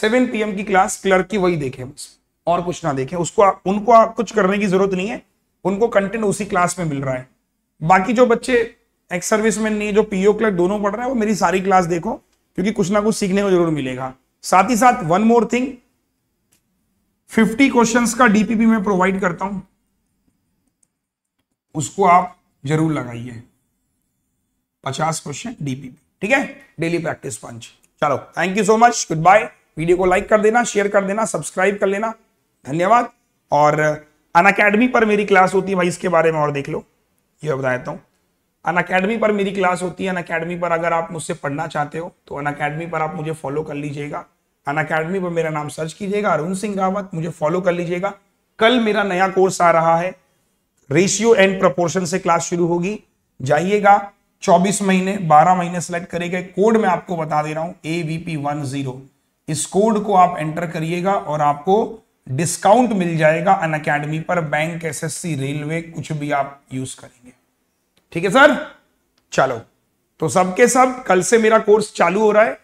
सेवन पीएम की क्लास क्लर्क की वही देखे बस और कुछ ना देखे उसको आ, उनको आ, कुछ करने की जरूरत नहीं है उनको कंटेंट उसी क्लास में मिल रहा है बाकी जो बच्चे एक्स सर्विस में नहीं जो पीओ क्लर्क दोनों पढ़ रहा है वो मेरी सारी क्लास देखो क्योंकि कुछ ना कुछ सीखने को जरूर मिलेगा साथ ही साथ वन मोर थिंग 50 क्वेश्चंस का डीपीपी मैं प्रोवाइड करता हूं उसको आप जरूर लगाइए 50 क्वेश्चन डीपीपी ठीक है डेली प्रैक्टिस पंच चलो thank you so much goodbye video को लाइक कर देना शेयर कर देना सब्सक्राइब कर लेना धन्यवाद और अन पर मेरी क्लास होती है भाई इसके बारे में और देख लो ये बताता हूँ अन अकेडमी पर मेरी क्लास होती है अन अकेडमी पर अगर आप मुझसे पढ़ना चाहते हो तो अन अकेडमी पर आप मुझे फॉलो कर लीजिएगा अन अकेडमी पर मेरा नाम सर्च कीजिएगा अरुण सिंह रावत मुझे फॉलो कर लीजिएगा कल मेरा नया कोर्स आ रहा है रेशियो एंड प्रपोर्शन से क्लास शुरू होगी जाइएगा 24 महीने 12 महीने सेलेक्ट करेगा कोड मैं आपको बता दे रहा हूँ A V P one zero इस कोड को आप एंटर करिएगा और आपको डिस्काउंट मिल जाएगा अन अकेडमी पर बैंक सी रेलवे कुछ भी आप यूज करेंगे ठीक है सर चलो तो सबके सब कल से मेरा कोर्स चालू हो रहा है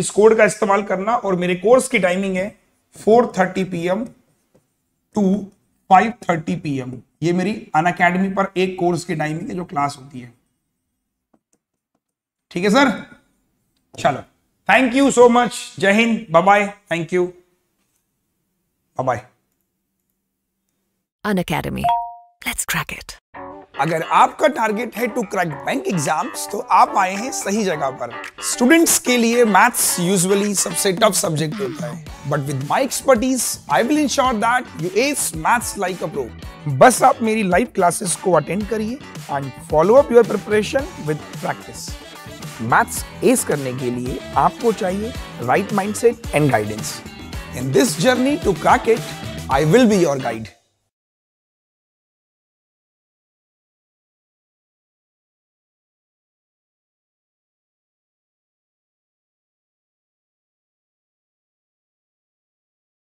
इस कोड का इस्तेमाल करना और मेरे कोर्स की टाइमिंग है 4:30 thirty P M to five thirty P M ये मेरी अन अकेडमी पर एक कोर्स की टाइमिंग है जो क्लास होती है ठीक है सर चलो थैंक यू सो मच जय हिंद bye thank you bye Unacademy let's crack it अगर आपका टारगेट है टू क्रैक बैंक एग्जाम्स तो आप आए हैं सही जगह पर स्टूडेंट्स के लिए मैथ्स यूजुअली सबसे टफ सब्जेक्ट होता है but with my expertise I will ensure that you ace maths like a pro बस आप मेरी लाइव क्लासेस को अटेंड करिए and follow up your preparation with practice maths ace करने के लिए आपको चाहिए right mindset and guidance in this journey to crack it I will be your guide